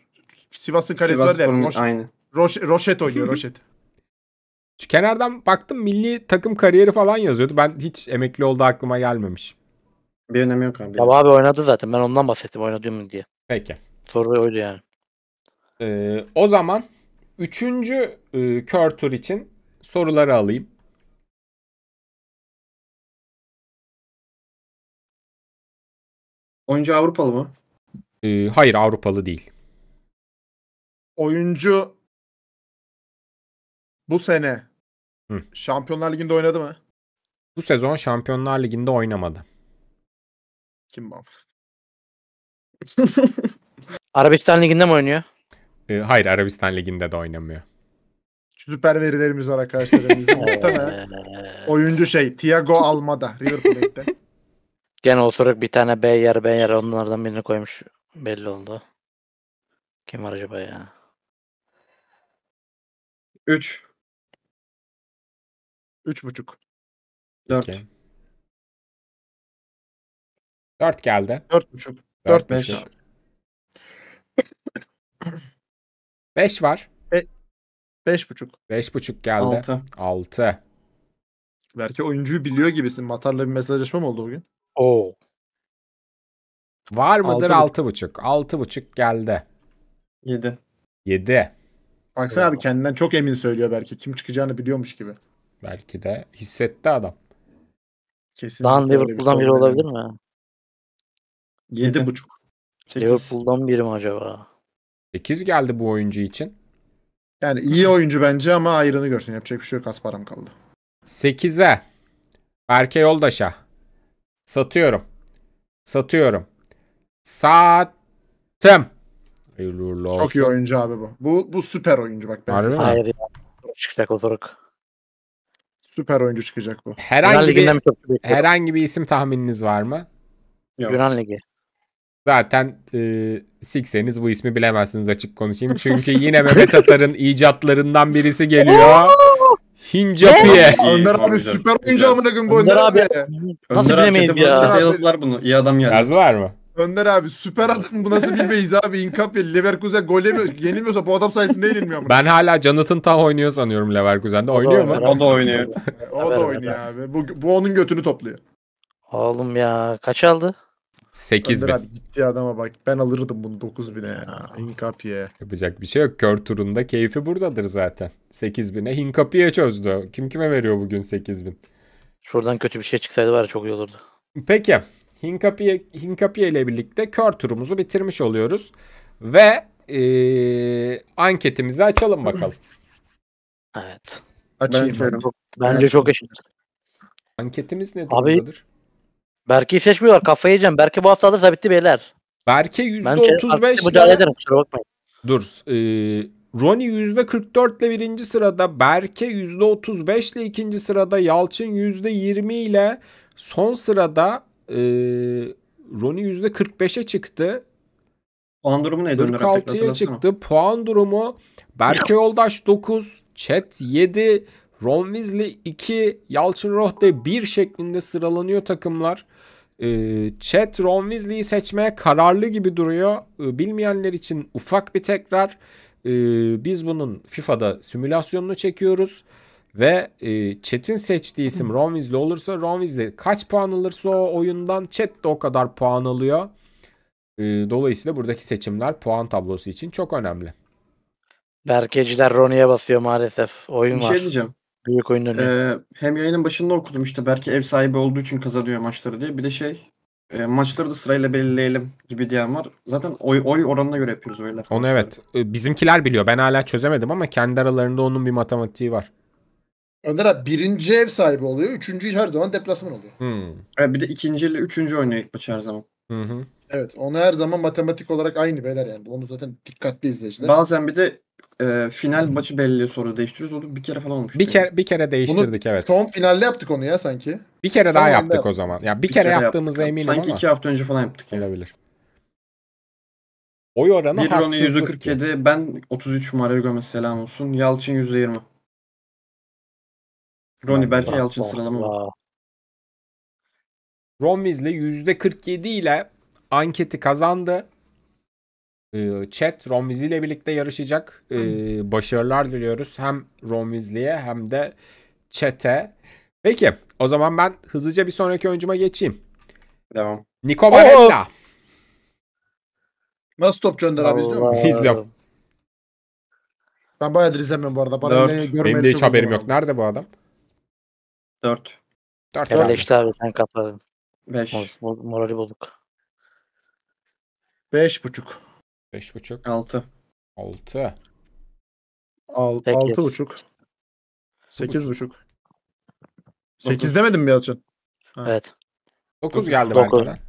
Sivas'ın kalesi Sivas var ya. Roş, aynı. Roş, roşet oynuyor roşet. Şu kenardan baktım milli takım kariyeri
falan yazıyordu. Ben hiç emekli oldu aklıma gelmemiş. Bir önemi yok abi. Baba abi oynadı zaten. Ben ondan bahsettim oynadı mı diye. Peki. Soru oydu yani. Ee, o zaman üçüncü e, kör tur için soruları alayım. Oyuncu Avrupalı mı? Ee, hayır Avrupalı değil.
Oyuncu bu sene Hı. Şampiyonlar Ligi'nde oynadı mı?
Bu sezon Şampiyonlar Ligi'nde oynamadı. Kim bu? Arabistan Ligi'nde mi oynuyor? Ee, hayır Arabistan
Ligi'nde de oynamıyor.
Süper verilerimiz var arkadaşlar. elimizde. oyuncu şey Thiago Almada River Plate'de.
Genel olarak bir tane B yer B yer onlardan birini koymuş.
Belli oldu. Kim var acaba ya?
3. buçuk dört dört geldi. dört buçuk dört beş
beş var. beş buçuk beş buçuk geldi. altı 6.
Belki oyuncuyu biliyor gibisin. Matar'la bir mesajlaşma mı oldu bugün? Oo. Var mıdır Altı
6.5? 6.5 geldi. 7. 7.
Baksana abi kendinden çok emin söylüyor belki. Kim çıkacağını biliyormuş gibi.
Belki de
hissetti adam. Kesin.
Dan şey Liverpool'dan biri olabilir
mi?
7.5. buçuk. Liverpool'dan biri mi acaba? 8 geldi bu oyuncu için. Yani iyi oyuncu bence ama ayrını görsün. Yapacak bir şey yok. Kasparam kaldı. 8'e.
Berke Yoldaş'a. Satıyorum. Satıyorum.
Sattım. Hayırlı uğurlu olsun. Çok iyi oyuncu abi bu. Bu bu süper oyuncu bak. Ben Harbi mi? Hayır ya. Çıkacak olarak. Süper oyuncu çıkacak bu. Herhangi bir, şey bir herhangi
bir isim tahmininiz var mı? Yok. Yunan Ligi. Zaten e, sikseniz bu ismi bilemezsiniz açık konuşayım. Çünkü yine Mehmet Atar'ın icatlarından birisi geliyor.
Hincapiye. Önder abi süper oyuncu amına gün bu Önder abi. Nasıl Önder bilemeyiz abi, Çete
yazdılar bunu. İyi adam geldi. Yazdılar mı?
Önder abi süper adam bu nasıl bir bilmeyiz abi Inkapya Leverkusen gol yenilmiyorsa bu adam sayesinde yenilmiyor.
mu?
Ben hala Jonathan Tah oynuyor sanıyorum Leverkusen'de. Oynuyor mu? O da oynuyor.
o da oynuyor abi. Bu, bu onun götünü topluyor. Oğlum ya kaç aldı?
8 Önder bin.
abi gitti adama bak. Ben alırdım bunu 9 bine ya. Hinkapi'ye.
Yapacak bir şey yok. Kör turunda keyfi buradadır zaten. 8 bine Hinkapi'ye çözdü. Kim kime veriyor bugün 8 bin? Şuradan kötü bir şey çıksaydı var çok iyi olurdu. Peki. Hinkapi'ye Hinkapi'ye ile birlikte kör turumuzu bitirmiş oluyoruz. Ve ee, anketimizi
açalım bakalım. evet. Açayım ben, ben. Bence çok eşit. Anketimiz ne durumdadır? Abi, Berke'yi seçmiyorlar. Kafayı yiyeceğim. Berke bu hafta alırsa bitti beyler. Berke %35 ile... Mücadele ederim
kusura bakmayın. Dur. E, Roni %44 ile birinci sırada. Berke %35 ile ikinci sırada. Yalçın %20 ile son sırada. E, Roni %45'e çıktı. Puan durumu neydi? 46'ya çıktı. Puan durumu Berke Yoldaş 9, Chat 7, Ron Weasley 2, Yalçın Rohde 1 şeklinde sıralanıyor takımlar. E, Chat Ron Weasley'i seçmeye kararlı gibi duruyor. E, bilmeyenler için ufak bir tekrar. E, biz bunun FIFA'da simülasyonunu çekiyoruz. Ve e, Chat'in seçtiği isim Ron Weasley olursa Ron Weasley kaç puan alırsa o oyundan Chat de o kadar puan alıyor. E, dolayısıyla buradaki seçimler puan tablosu için çok önemli.
Berkeciler Ronnie'ye basıyor maalesef. Oyun bir şey var. şey diyeceğim. Büyük oyunları. Ee,
hem yayının başında okudum işte belki ev sahibi olduğu için kazanıyor maçları diye. Bir de şey e, maçları da sırayla belirleyelim gibi diyen var. Zaten oy, oy oranına göre yapıyoruz öyle. Onu maçları.
evet. Bizimkiler biliyor. Ben hala çözemedim ama kendi aralarında onun bir matematiği var.
Önder abi birinci ev sahibi oluyor. Üçüncü her zaman deplasman oluyor. Hmm. Evet, bir de ikinci ile üçüncü oynuyor ilk maçı her zaman. Hı hı.
Evet onu her zaman matematik olarak aynı beyler yani. Onu zaten
dikkatli izleyiciler. Bazen bir de e, final maçı belli sonra değiştiriyoruz. oldu bir kere falan olmuş. Bir kere bir kere değiştirdik Bunu evet.
Son finalde yaptık onu ya sanki. Bir kere Son daha yaptık yap- o zaman. Ya yani bir, bir kere, kere yaptığımıza yaptık. eminim sanki ama. Sanki iki hafta
önce falan yaptık. Yani. Olabilir.
Oy oranı bir haksızlık.
%47, ya. ben 33 numara Gomez selam olsun. Yalçın %20. Ronnie Berke Yalçın sıralama.
Ron Weasley %47 ile anketi kazandı. Ee, chat Ron ile birlikte yarışacak. Ee, başarılar diliyoruz hem Ron hem de Chat'e. Peki o zaman ben hızlıca bir sonraki oyuncuma geçeyim. Devam. Nico Barella.
Nasıl top gönder abi izliyor musun? İzliyorum. Ben bayağıdır izlemiyorum bu arada. Bana ne Benim de hiç haberim yok.
Nerede bu adam? Dört. 4 Herhalde işte abi sen kapadın. Beş. Morali bulduk.
Beş buçuk.
Beş buçuk. Altı. Altı.
Al, altı buçuk. Sekiz buçuk. Sekiz demedim mi Yalçın? Ha. Evet. Dokuz geldi Dokuz. belki de.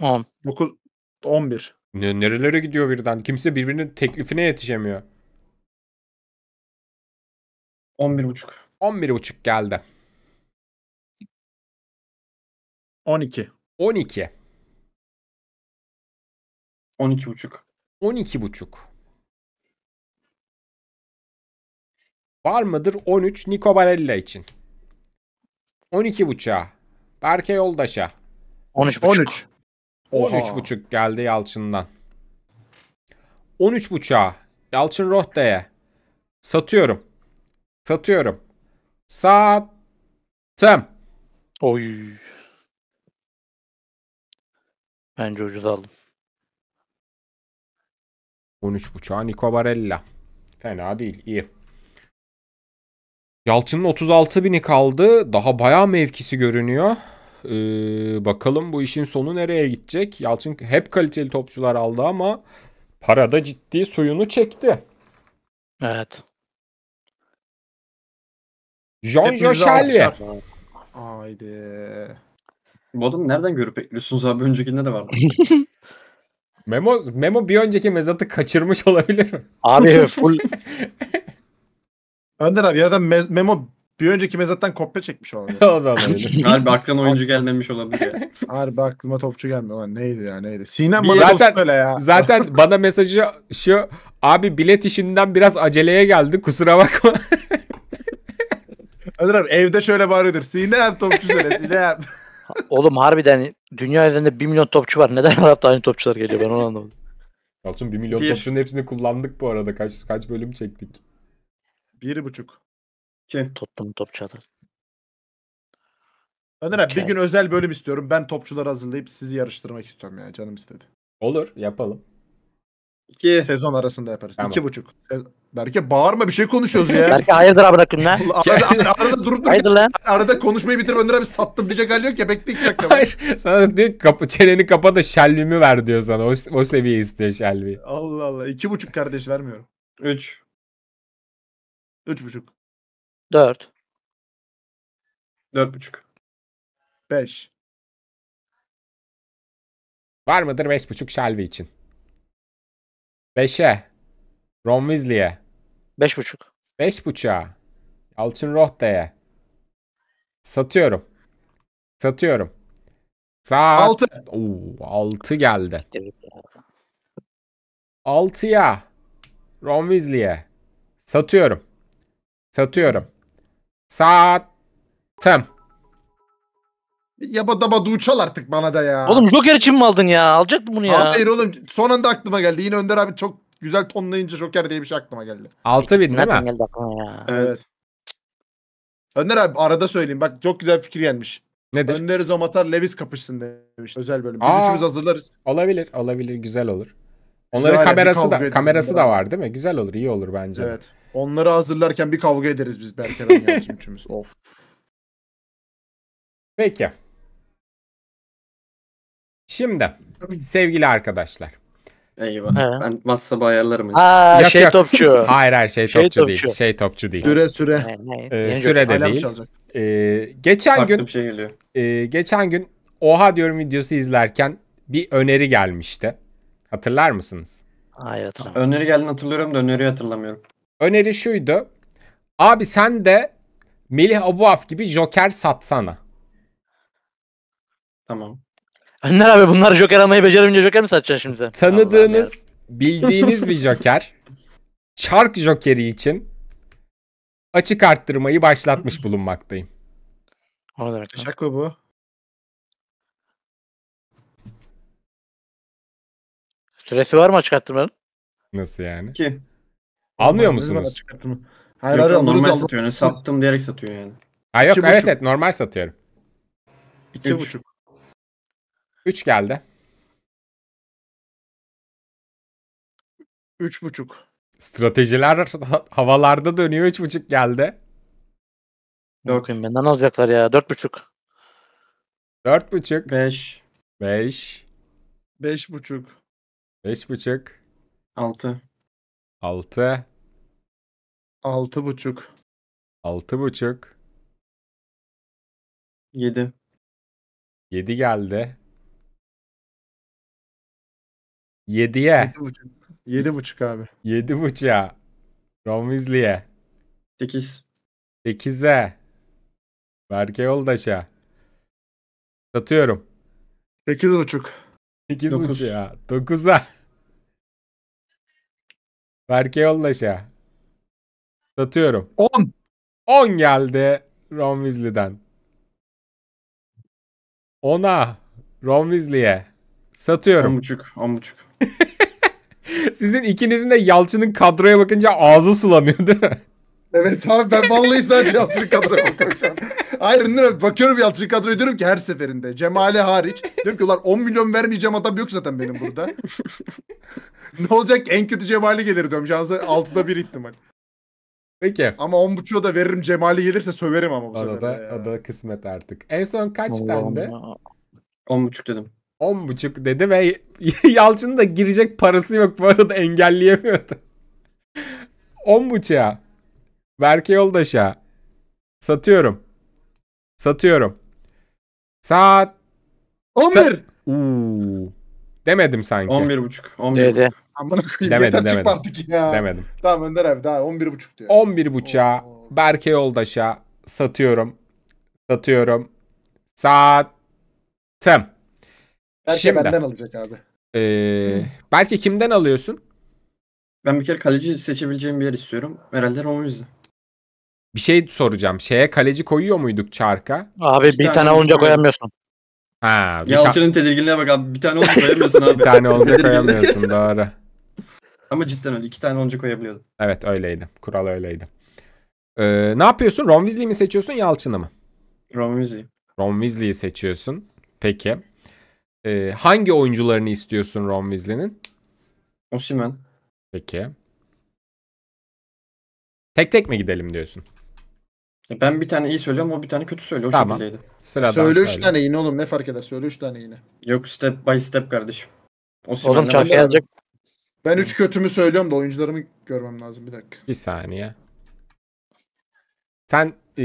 On. Dokuz.
On bir. Ne, nerelere gidiyor birden? Kimse birbirinin teklifine yetişemiyor. On bir buçuk. On bir buçuk geldi.
On iki. On iki. On iki buçuk buçuk
Var mıdır 13 Nico Barella için? 12.5'a. Berke Yoldaş'a. 13.5. 13. buçuk geldi Yalçın'dan. 13.5'a Yalçın Rohte'ye satıyorum. Satıyorum. Sattım. Oy. Bence ucuz aldım. 13.5'a Nico Barella. Fena değil. iyi. Yalçın'ın 36 bini kaldı. Daha bayağı mevkisi görünüyor. Ee, bakalım bu işin sonu nereye gidecek? Yalçın hep kaliteli topçular aldı ama parada ciddi suyunu çekti.
Evet.
Jean Joşalye. Haydi. Bu adamı nereden görüp bekliyorsunuz abi? Öncekinde de vardı. Memo, Memo bir önceki mezatı kaçırmış olabilir mi? Abi full...
Önder abi ya da me- Memo bir önceki mezattan kopya çekmiş olabilir. o da olabilir.
Harbi aklına oyuncu
gelmemiş olabilir ya.
Harbi aklıma topçu gelmiyor. Lan neydi ya neydi. Sinem bana zaten, böyle ya.
zaten bana mesajı şu abi bilet işinden biraz aceleye
geldi kusura bakma. Önder abi evde şöyle bağırıyordur. Sinem topçu söyle Sinem. Oğlum harbiden Dünya üzerinde 1 milyon topçu var. Neden her hafta aynı topçular geliyor ben onu anlamadım. Yalçın 1 milyon bir. topçunun
hepsini kullandık bu arada. Kaç kaç bölüm çektik?
Bir buçuk. İki. Tottenham topçu adam. Önder abi bir gün özel bölüm istiyorum. Ben topçuları hazırlayıp sizi yarıştırmak istiyorum ya. Canım istedi. Olur yapalım. İki. Sezon arasında yaparız. Tamam. İki buçuk. Berke bağırma bir şey konuşuyoruz ya. Berke hayırdır abi lan. Arada, arada, durup hayırdır lan. Arada konuşmayı bitirip Önder abi sattım diyecek hali yok ya bekle iki dakika. Hayır sana diyor
kapı, çeneni kapa da
şelvimi ver
diyor sana. O, o seviye istiyor şelvi.
Allah Allah. iki buçuk kardeş vermiyorum. Üç. Üç buçuk. Dört.
Dört
buçuk. Beş. Var mıdır beş
buçuk şelvi için? 5'e. Ron Weasley'e. 5.5. 5.5'a. Yalçın Rohta'ya. Satıyorum. Satıyorum. Saat. Altı. Oo, 6 geldi. Altıya, Ron Weasley'e. Satıyorum. Satıyorum. Sattım.
Yaba daba duçal artık bana da ya.
Oğlum
Joker için mi aldın ya? Alacaktım bunu ya. Hayır
oğlum son anda aklıma geldi. Yine Önder abi çok güzel tonlayınca Joker diye bir şey aklıma geldi.
6000 değil Nereden mi? geldi
aklıma ya? Evet. Önder abi arada söyleyeyim. Bak çok güzel fikir gelmiş. Nedir? Önder Zomatar Levis kapışsın demiş. Özel bölüm. Biz Aa. üçümüz hazırlarız. Olabilir,
olabilir, güzel olur. Onların Güzel, kamerası da kamerası da var değil mi? Güzel olur, iyi olur bence. Evet.
Onları hazırlarken bir kavga ederiz biz Berker Hanım üçümüz. Of.
Peki. Şimdi sevgili arkadaşlar.
Eyvah. He. Ben WhatsApp'ı ayarlarım. Işte. Aa, yok, şey yok. topçu. hayır hayır şey, şey topçu, topçu değil. Şey topçu değil. Süre
süre. Ee, süre de değil. Ee, geçen Farklı gün şey geliyor. E, geçen gün Oha diyorum videosu izlerken bir öneri gelmişti. Hatırlar mısınız? Hayır hatırlamıyorum. Öneri geldi hatırlıyorum da öneriyi hatırlamıyorum. Öneri şuydu. Abi sen de Melih Abuaf gibi Joker satsana. Tamam. Önder abi bunlar Joker almayı beceremince Joker
mi satacaksın şimdi sen?
Tanıdığınız, bildiğiniz bir Joker. Çark Joker'i için açık arttırmayı başlatmış bulunmaktayım.
ne demek? şak mı bu.
Süresi var mı açık arttırmanın? Nasıl yani? Ki. Almıyor Normal, musunuz? açık arttırma.
Hayır Yok, hayır normal satıyor. Sattım diyerek satıyor yani. Ha yok evet evet
normal satıyorum. İki Üç. buçuk. 3 geldi.
3.5. Stratejiler
havalarda dönüyor. 3.5 geldi. Bakayım benden alacaklar ya. 4.5. 4.5. 5.
5. 5.5.
5.5. 6. 6.
6.5. buçuk. 7. 7 geldi.
7'ye.
7.5. buçuk abi.
7.5'a. Romizli'ye. 8. 8'e. Berke Yoldaş'a. Satıyorum. 8.5. 8.5'a. 9'a. Berke Yoldaş'a. Satıyorum. 10. 10 geldi Ron Weasley'den. 10'a Ron Weasley'e. Satıyorum. 10.5. 10.5. Sizin ikinizin de Yalçın'ın kadroya bakınca ağzı sulanıyor
değil mi? Evet abi ben vallahi sadece Yalçın kadroya bakıyorum. Hayır Nurhan bakıyorum Yalçın kadroya diyorum ki her seferinde. Cemale hariç. Diyorum ki ulan 10 milyon vermeyeceğim adam yok zaten benim burada. ne olacak en kötü Cemali gelir diyorum. Şansa 6'da 1 ihtimal. Peki. Ama 10.5'u da veririm Cemali gelirse söverim ama bu Arada, sefer. O da kısmet
artık. En son kaç tane de? 10.5 dedim. 10 buçuk dedi ve Yalçın da girecek parası yok bu arada engelleyemiyordu. 10 buçuğa. Berke yoldaşa. Satıyorum. Satıyorum. Saat 11. Sa Uuu. Demedim sanki. 11 buçuk. 11. Dedi.
Amına koyayım. Demedim demedim. Artık ya. Demedim. Tamam Önder abi daha 11 buçuk
diyor. 11 buçuğa Berke yoldaşa satıyorum. Satıyorum. Sattım. Belki Şimdi, benden alacak abi. Ee,
belki kimden alıyorsun? Ben bir kere kaleci seçebileceğim bir yer istiyorum. Herhalde Roma yüzü.
Bir şey soracağım. Şeye kaleci koyuyor muyduk çarka?
Abi bir, bir tane olunca
koyamıyorsun. Ha, bir Yalçın'ın
ta- tedirginliğe bak abi. Bir tane olunca koyamıyorsun abi. bir tane olunca koyamıyorsun doğru. Ama cidden öyle. İki tane olunca koyabiliyordum.
Evet öyleydi. Kural öyleydi. Ee, ne yapıyorsun? Ron Weasley mi seçiyorsun Yalçın'ı mı? Ron Weasley. Ron Weasley'i seçiyorsun. Peki. Ee, hangi oyuncularını istiyorsun Ron Weasley'nin? Osimhen. Peki.
Tek tek mi gidelim diyorsun? E Ben bir tane iyi söylüyorum o bir tane kötü söylüyor. O Tamam. şekildeydi. Sıradan söyle 3 tane
yine oğlum ne fark eder? Söyle 3 tane yine.
Yok step by step kardeşim. Osimhen'le Oğlum çarşıya gelecek.
Ben 3 kötümü söylüyorum da oyuncularımı görmem lazım bir dakika.
Bir
saniye. Sen e,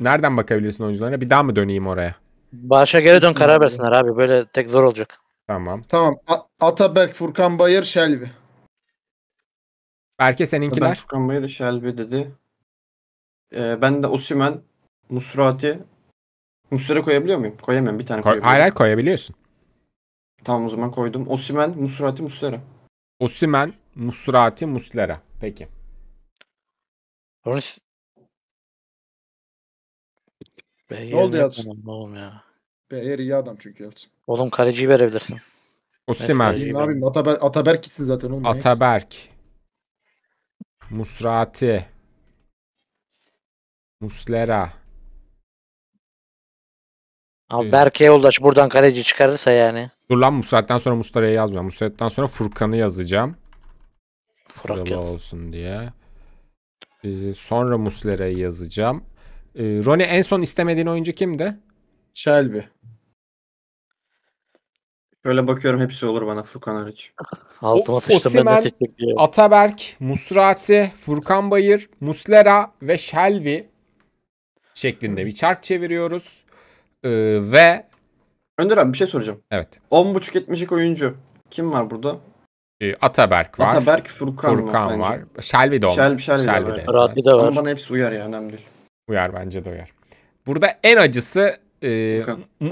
nereden bakabilirsin oyuncularına? Bir daha mı döneyim oraya?
Başa geri dön karar versinler abi. Böyle tek zor olacak. Tamam. Tamam.
A- Ataberk, Furkan Bayır, Shelby.
Berke seninkiler. Ben Furkan Bayır, Shelby dedi. Ee, ben de Osimen, Musrati. Musrati koyabiliyor muyum? Koyamıyorum. Bir tane Koy- koyabiliyorum. Hayır
koyabiliyorsun.
Tamam o zaman koydum.
Osimen, Musrati, Muslera. Osimen, Musrati, Muslera. Peki.
Ronis ne oldu Yeltsin?
Oğlum ya. Beyer iyi adam çünkü Yeltsin.
Oğlum kaleciyi verebilirsin. Osimhen. Ne yapayım
Ataber, Ataberk gitsin zaten oğlum.
Ataberk.
Musrati. Muslera.
Abi ee, Berke yoldaş buradan kaleci çıkarırsa yani.
Dur lan Musret'ten sonra Muslera'yı yazmayacağım. Musret'ten sonra Furkan'ı yazacağım. Fırak Sıralı olsun diye. Ee, sonra Muslera'yı yazacağım. E, ee, Rony en son istemediğin oyuncu kimdi?
Shelby. Şöyle bakıyorum hepsi olur bana Furkan hariç. Altıma sıçtım ben
Ataberk, Musrati, Furkan Bayır, Muslera ve Shelby şeklinde bir çark çeviriyoruz.
Ee, ve Önder abi bir şey soracağım. Evet. 10.5 72 oyuncu. Kim var burada?
Ee, Ataberk var. Ataberk, Furkan, Furkan var. var. Shelby de olmuş. Shelby, Shelby, Shelby de. Shelby de, evet. var. Ama bana hepsi uyar yani önemli değil. Uyar bence de uyar. Burada
en acısı
ee,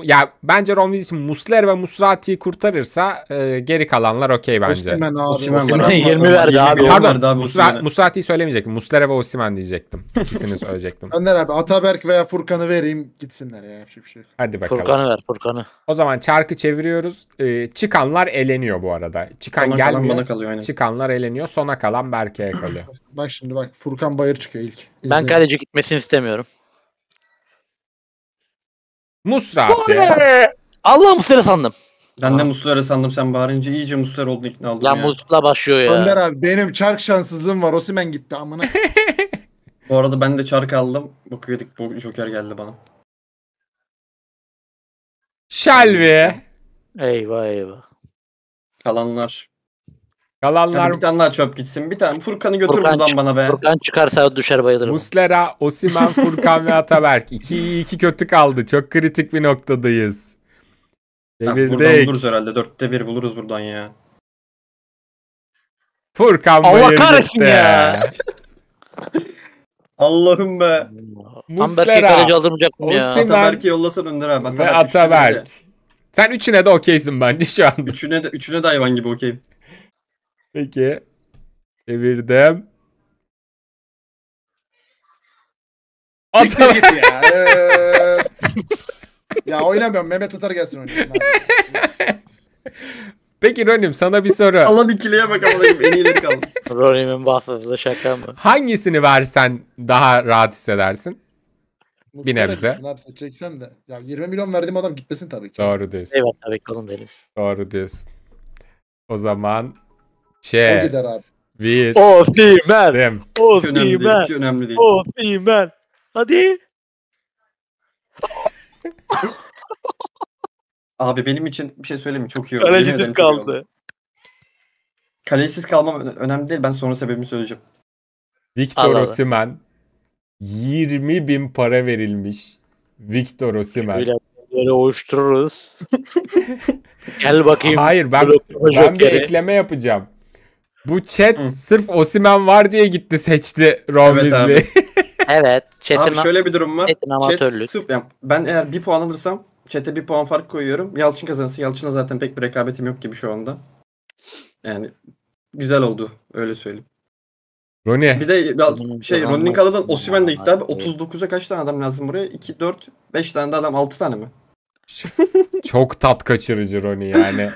ya bence Ron Wilson Musler ve Musrati'yi kurtarırsa e, geri kalanlar okey bence. Osimen abi. Osimen, Osimen 20 verdi abi. Pardon abi, Musra, Musrati'yi söylemeyecektim. Muslera ve Osimen diyecektim. İkisini söyleyecektim.
Önder abi Ataberk veya Furkan'ı vereyim gitsinler ya. Yapacak bir şey yok. Hadi bakalım. Furkan'ı
ver Furkan'ı. O zaman çarkı çeviriyoruz. Ee, çıkanlar eleniyor bu arada. Çıkan Sona gelmiyor. Kalan bana kalıyor, aynen. Çıkanlar eleniyor. Sona kalan Berke'ye kalıyor.
bak şimdi bak
Furkan Bayır çıkıyor ilk. İzleyin. Ben kaleci gitmesini istemiyorum. Musrati. Allah Muslera sandım. Ben de Muslera sandım sen bağırınca iyice Muslera oldun ikna oldum Lan ya. Muslera başlıyor ya. Önder
abi benim çark şanssızlığım var. Osimen gitti amına.
Bu arada ben de çark aldım. Bakıyorduk bu Joker geldi bana. Shelby. Eyvah eyvah. Kalanlar Kalanlar... Hadi bir tane daha çöp gitsin. Bir tane Furkan'ı götür Furkan buradan bana be. Furkan
çıkarsa düşer bayılırım. Muslera,
Osimen, Furkan ve Ataberk. İki iki kötü kaldı. Çok kritik bir noktadayız. Devirdik. Buradan buluruz
herhalde. Dörtte bir buluruz buradan ya. Furkan Allah kahretsin ya. Allah'ım be. Muslera, Osimen, Ataberk'i yollasan Önder abi. Ataberk ve Ataberk. Sen üçüne de okeysin bence şu an. Üçüne de, üçüne de hayvan gibi okeyim. Peki. Çevirdim.
Siktir Atar. git ya. ya oynamıyorum. Mehmet Atar gelsin oynasın. Peki
Ronim sana bir soru. Alan ikiliye bak ama en iyileri kaldı.
Rory'min bahsettiği
şaka mı? Hangisini versen daha rahat hissedersin?
Bir nebze.
Abi, çeksem de.
Ya 20 milyon verdiğim adam gitmesin tabii ki. Doğru diyorsun. Eyvah tabii kalın deriz.
Doğru diyorsun. O zaman şey. O gider abi. Bir. O Simen. O
Hiç O Simen. Hadi.
Abi benim için bir şey söyleyeyim mi? Çok iyi oldu. Yemin ederim Kalecim çok kaldı. Kalesiz kalmam önemli değil. Ben sonra sebebimi söyleyeceğim. Victor Osimen. 20 bin para verilmiş. Victor
Osimen. Böyle, oluştururuz. Gel bakayım. Hayır ben ben bir Joker'i. ekleme yapacağım. Bu chat Hı. sırf Osimen var diye gitti seçti Romizli. Evet,
evet. Chat'in abi şöyle bir durum var. Chat, sırf, yani ben eğer bir puan alırsam chat'e bir puan fark koyuyorum. Yalçın kazanırsa Yalçın'a zaten pek bir rekabetim yok gibi şu anda. Yani güzel oldu öyle söyleyeyim. Roni. Bir de şey Roni'nin kalanından Osimen de gitti abi. 39'a kaç tane adam lazım buraya? 2, 4, 5 tane de adam 6 tane mi?
Çok tat kaçırıcı Roni yani.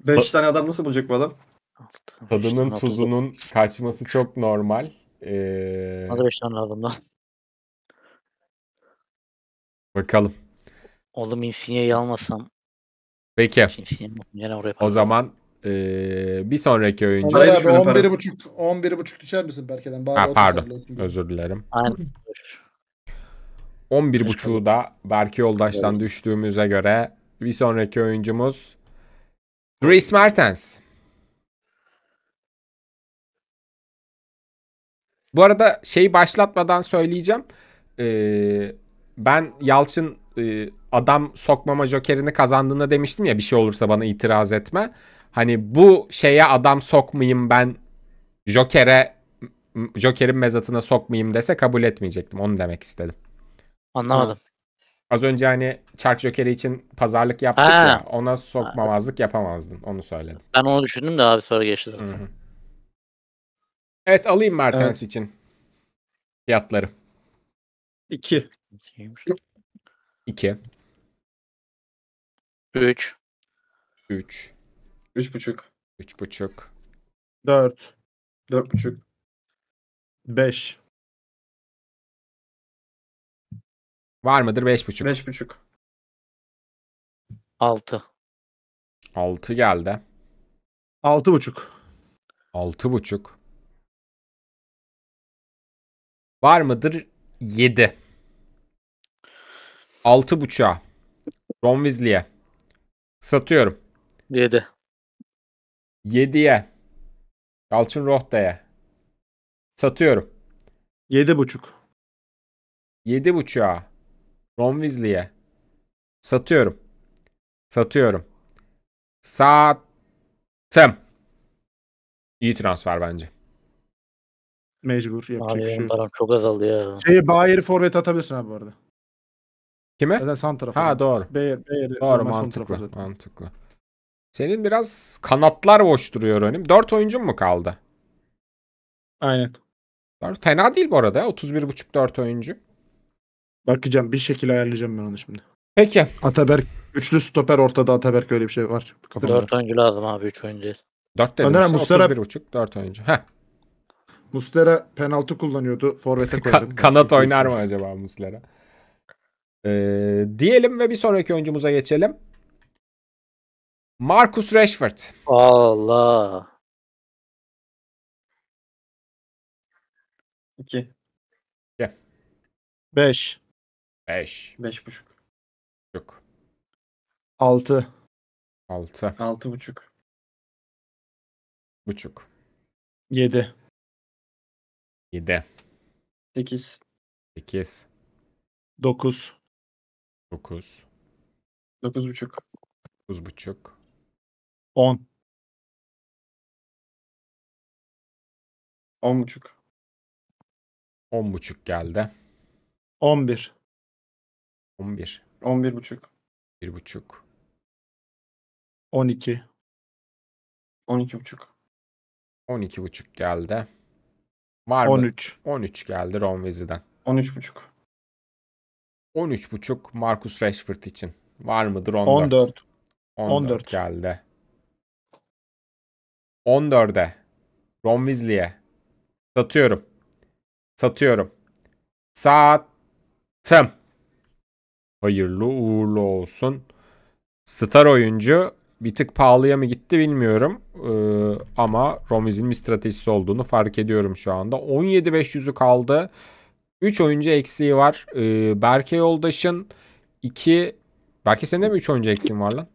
5 tane
adam nasıl bulacak bu adam? Altı, Tadının beşten tuzunun
altı. kaçması çok normal.
Ee, Bana da
5 lazım lan. bakalım. Oğlum Insigne'yi almasam.
Peki. Insigne'yi oraya O zaman ee, bir sonraki oyuncu. Hayır abi şöyle para-
11.5 11.5 düşer misin Berke'den? Bari Ha, pardon. Özür dilerim.
Aynen. 11.5'u da Berke Yoldaş'tan düştüğümüze göre bir sonraki oyuncumuz Dries Mertens. Bu arada şeyi başlatmadan söyleyeceğim. Ee, ben Yalçın e, adam sokmama jokerini kazandığında demiştim ya bir şey olursa bana itiraz etme. Hani bu şeye adam sokmayayım ben jokere jokerin mezatına sokmayayım dese kabul etmeyecektim. Onu demek istedim. Anlamadım. Az önce hani çark jokeri için pazarlık yaptık ha. ya ona sokmamazlık yapamazdın. Onu söyledim.
Ben onu düşündüm de abi sonra geçti zaten. Hı-hı. Evet alayım Mertens evet. için
fiyatları. 2. 2.
3. 3. 3 buçuk. 3 buçuk. 4. 4 buçuk. 5. Var mıdır 5 buçuk? 5 buçuk. 6. 6 geldi. 6 buçuk. 6 buçuk.
Var mıdır? 7. 6 buçuğa. Ron Weasley'e. Satıyorum. 7. 7'ye. Yalçın Rohta'ya. Satıyorum. 7 buçuk. 7 buçuğa. Ron Weasley'e. Satıyorum. Satıyorum. Sattım. İyi transfer bence.
Mecbur yapacak Abi bir şey param
çok azaldı ya. Şeyi Bayer'i
forvet atabilirsin abi bu arada. Kime? Zaten santrafor. Ha doğru. Bayer, Bayer'i Doğru mantıklı.
Mantıklı. Senin biraz kanatlar boş duruyor önüm. 4 oyuncun mu kaldı? Aynen. Dört-
Fena değil bu arada. 31.5 4 oyuncu. Bakacağım bir şekil ayarlayacağım ben onu şimdi. Peki. Ataberk üçlü stoper ortada Ataberk öyle bir şey var kafamda. 4
oyuncu lazım abi 3
oyuncu değil. 4 dedim. Önder abi, işte, 31.5 4 oyuncu. Heh. Muslera penaltı kullanıyordu. Forvet'e koyarım. kanat oynar mı
acaba Muslera? Ee, diyelim ve bir sonraki oyuncumuza geçelim. Marcus Rashford.
Allah. İki. 2. Beş. Beş 5 buçuk. Buçuk. Altı. Altı. Altı buçuk. Buçuk. Yedi. 7. 8. 8. 9. 9. 9 buçuk. 9 buçuk. 10. 10 buçuk. 10 buçuk geldi. 11. 11. 11 buçuk. 1 buçuk. 12.
12 buçuk. 12 buçuk geldi. Var 13. Mı? 13 geldi Ron Weasley'den. 13.5. 13.5 Marcus Rashford için. Var mıdır 14? 14. 14, 14. geldi. 14'e Ron Weasley'e satıyorum. Satıyorum. Sattım. Hayırlı uğurlu olsun. Star oyuncu bir tık pahalıya mı gitti bilmiyorum. Ee, ama Romiz'in bir stratejisi olduğunu fark ediyorum şu anda. 17.500'ü kaldı. 3 oyuncu eksiği var. Ee, Berke Yoldaş'ın 2 Berke senin de mi 3 oyuncu eksiğin var lan?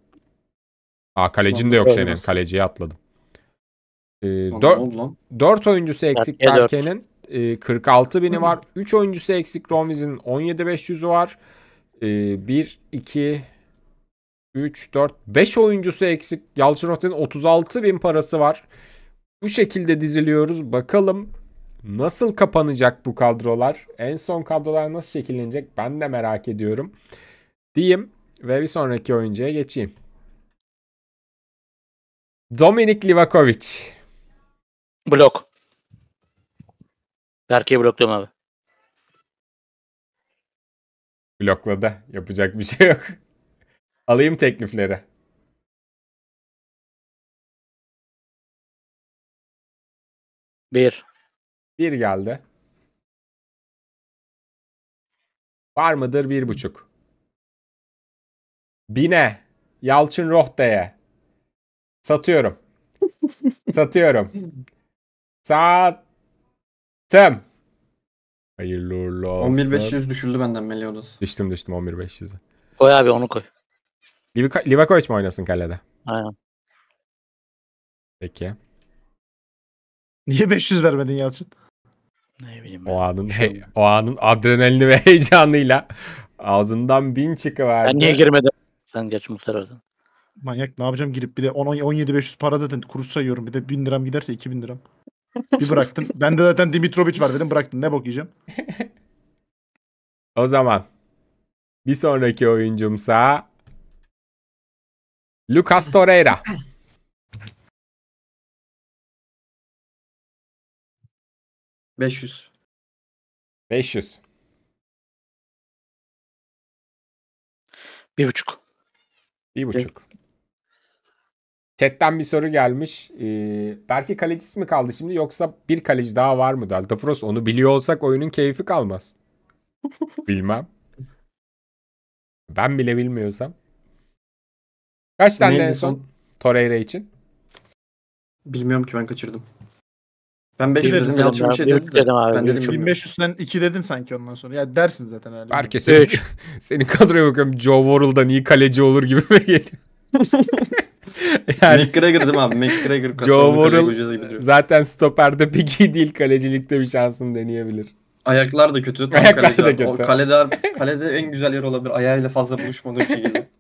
Aa kalecin de yok senin. Kaleciye atladım. 4, ee, 4 oyuncusu eksik Berke'nin. E, 46 bini var. 3 oyuncusu eksik Romiz'in 17.500'ü var. Ee, 1, 2, 3, 4, 5 oyuncusu eksik. Yalçın Rotin 36 bin parası var. Bu şekilde diziliyoruz. Bakalım nasıl kapanacak bu kadrolar? En son kadrolar nasıl şekillenecek? Ben de merak ediyorum. Diyeyim ve bir sonraki oyuncuya geçeyim. Dominik Livakovic. Blok. Berke'yi blokluyorum abi. Blokladı. Yapacak bir şey
yok. Alayım teklifleri. Bir. Bir geldi. Var mıdır bir buçuk?
Bine. Yalçın Rohte'ye. Satıyorum. Satıyorum. Sattım. Hayırlı uğurlu olsun. 11500
düşüldü benden Meliodas.
Düştüm düştüm 11500'e.
Koy abi onu koy.
Livakovic mi oynasın kalede? Aynen. Peki.
Niye 500 vermedin Yalçın?
Ne bileyim ben. O anın, he, o anın adrenalini ve heyecanıyla ağzından bin çıkıverdi.
Ben niye girmedin?
Sen geç muhtar oradan.
Manyak ne yapacağım girip bir de 17-500 para dedin Kuru sayıyorum bir de 1000 liram giderse 2000 liram. Bir bıraktın. ben de zaten Dimitrovic var dedim bıraktın ne bok yiyeceğim.
o zaman bir sonraki oyuncumsa Lucas Torreira.
Beş yüz. 500.
Bir buçuk. Bir buçuk. Chat'ten bir soru gelmiş. Ee, belki kalecisi mi kaldı şimdi yoksa bir kaleci daha var mı? Daltafros onu biliyor olsak oyunun keyfi kalmaz. Bilmem. Ben bile bilmiyorsam. Kaç tane en son? son? Torreira için.
Bilmiyorum ki ben kaçırdım. Ben 5 dedim. dedim Yalçın şey dedi. Dedim abi, ben dedim
1500'den 2 dedin sanki ondan sonra. Ya dersin zaten herhalde. Herkes 3.
Senin kadroya bakıyorum. Joe
Worrell'dan iyi kaleci olur gibi mi geliyor? yani... McGregor değil mi abi? McGregor. Joe Worrell zaten stoperde pek iyi değil. Kalecilikte bir şansını deneyebilir.
Ayaklar da kötü. Tam Ayaklar kaleci. da kötü. O kalede, kalede en güzel yer olabilir. Ayağıyla fazla buluşmadığı bir şekilde.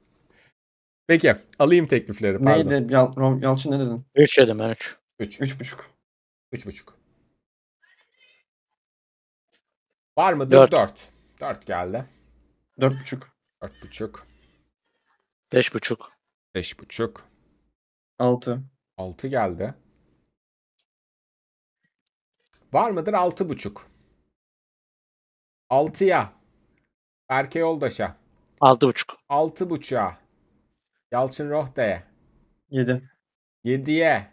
Peki alayım teklifleri. Pardon. Neydi? Yal, Rom- Yalçın ne dedin? 3 dedim ben 3. 3. 3,5. buçuk.
Var mı? Dört. 4. 4 geldi. 4,5. buçuk. 5,5. buçuk. 6. 6 geldi. Var mıdır 6,5? 6'ya. Berke Yoldaş'a. buçuk. 6,5. 6,5'a. Yalçın Rohte'ye. 7. 7'ye.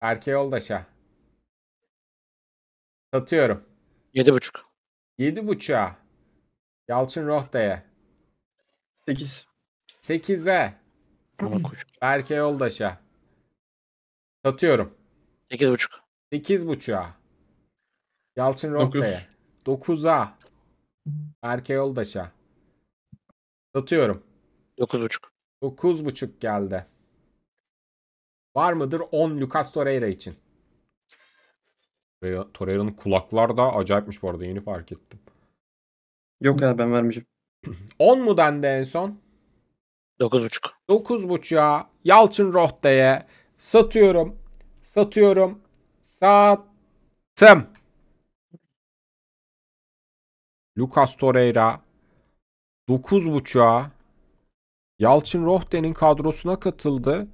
Erke Yoldaş'a. Satıyorum. 7.5. 7.5'a. Yalçın Rohte'ye. 8. 8'e. Tamam koç. Erke Yoldaş'a. Satıyorum. 8.5. 8.5'a. Yalçın Rohte'ye. 9'a. Erke Yoldaş'a. Satıyorum. 9.5 dokuz buçuk geldi. Var mıdır 10 Lucas Torreira için? Torreira'nın kulaklar da acayipmiş bu arada yeni fark ettim. Yok ya ben vermeyeceğim. 10 mu dendi en son? 9.5. 9.5'a Yalçın Rohte'ye satıyorum. Satıyorum. Sattım. Lucas Torreira 9.5'a Yalçın Rohde'nin kadrosuna katıldı.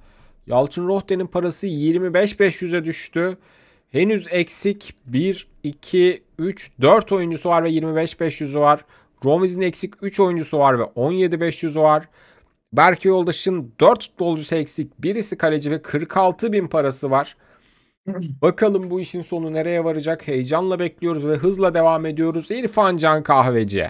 Yalçın Rohde'nin parası 25.500'e düştü. Henüz eksik 1, 2, 3, 4 oyuncusu var ve 25.500'ü var. Romiz'in eksik 3 oyuncusu var ve 17.500'ü var. Berke Yoldaş'ın 4 futbolcusu eksik. Birisi kaleci ve 46 bin parası var. Bakalım bu işin sonu nereye varacak? Heyecanla bekliyoruz ve hızla devam ediyoruz. İrfan Can Kahveci.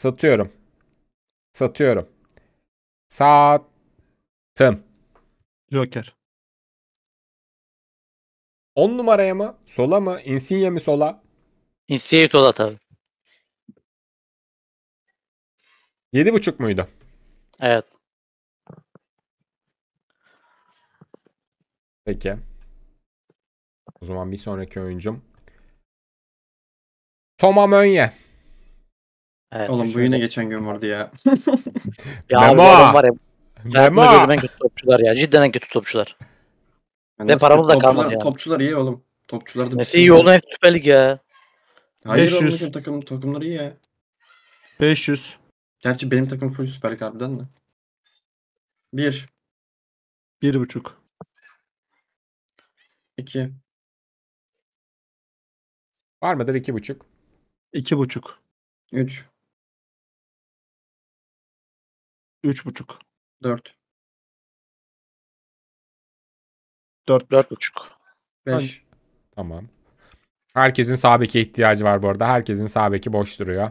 Satıyorum. Satıyorum. Sattım. Joker. On numaraya mı? Sola mı? Insigne mi sola? Insigne sola tabii. buçuk muydu? Evet. Peki. O zaman bir sonraki oyuncum. Toma Mönye.
Evet, Oğlum bu yine geçen gün vardı ya. ya Memo! Abi, var ya. Memo! Görmen kötü topçular ya. Cidden en kötü topçular. Ne paramız da topçular, kalmadı ya. Topçular
iyi oğlum. Topçular da Nesi iyi oğlum hep Süper Lig ya. Hayır 500. oğlum takım, takımları iyi ya. 500. Gerçi benim takım full Süper Lig harbiden de. 1. 1.5.
2. Var mıdır 2.5? 2.5. 3. Üç buçuk. Dört. Dört 4,5. 4,5.
5.
Tamam. Herkesin sağ ihtiyacı var bu arada. Herkesin sabeki boş duruyor.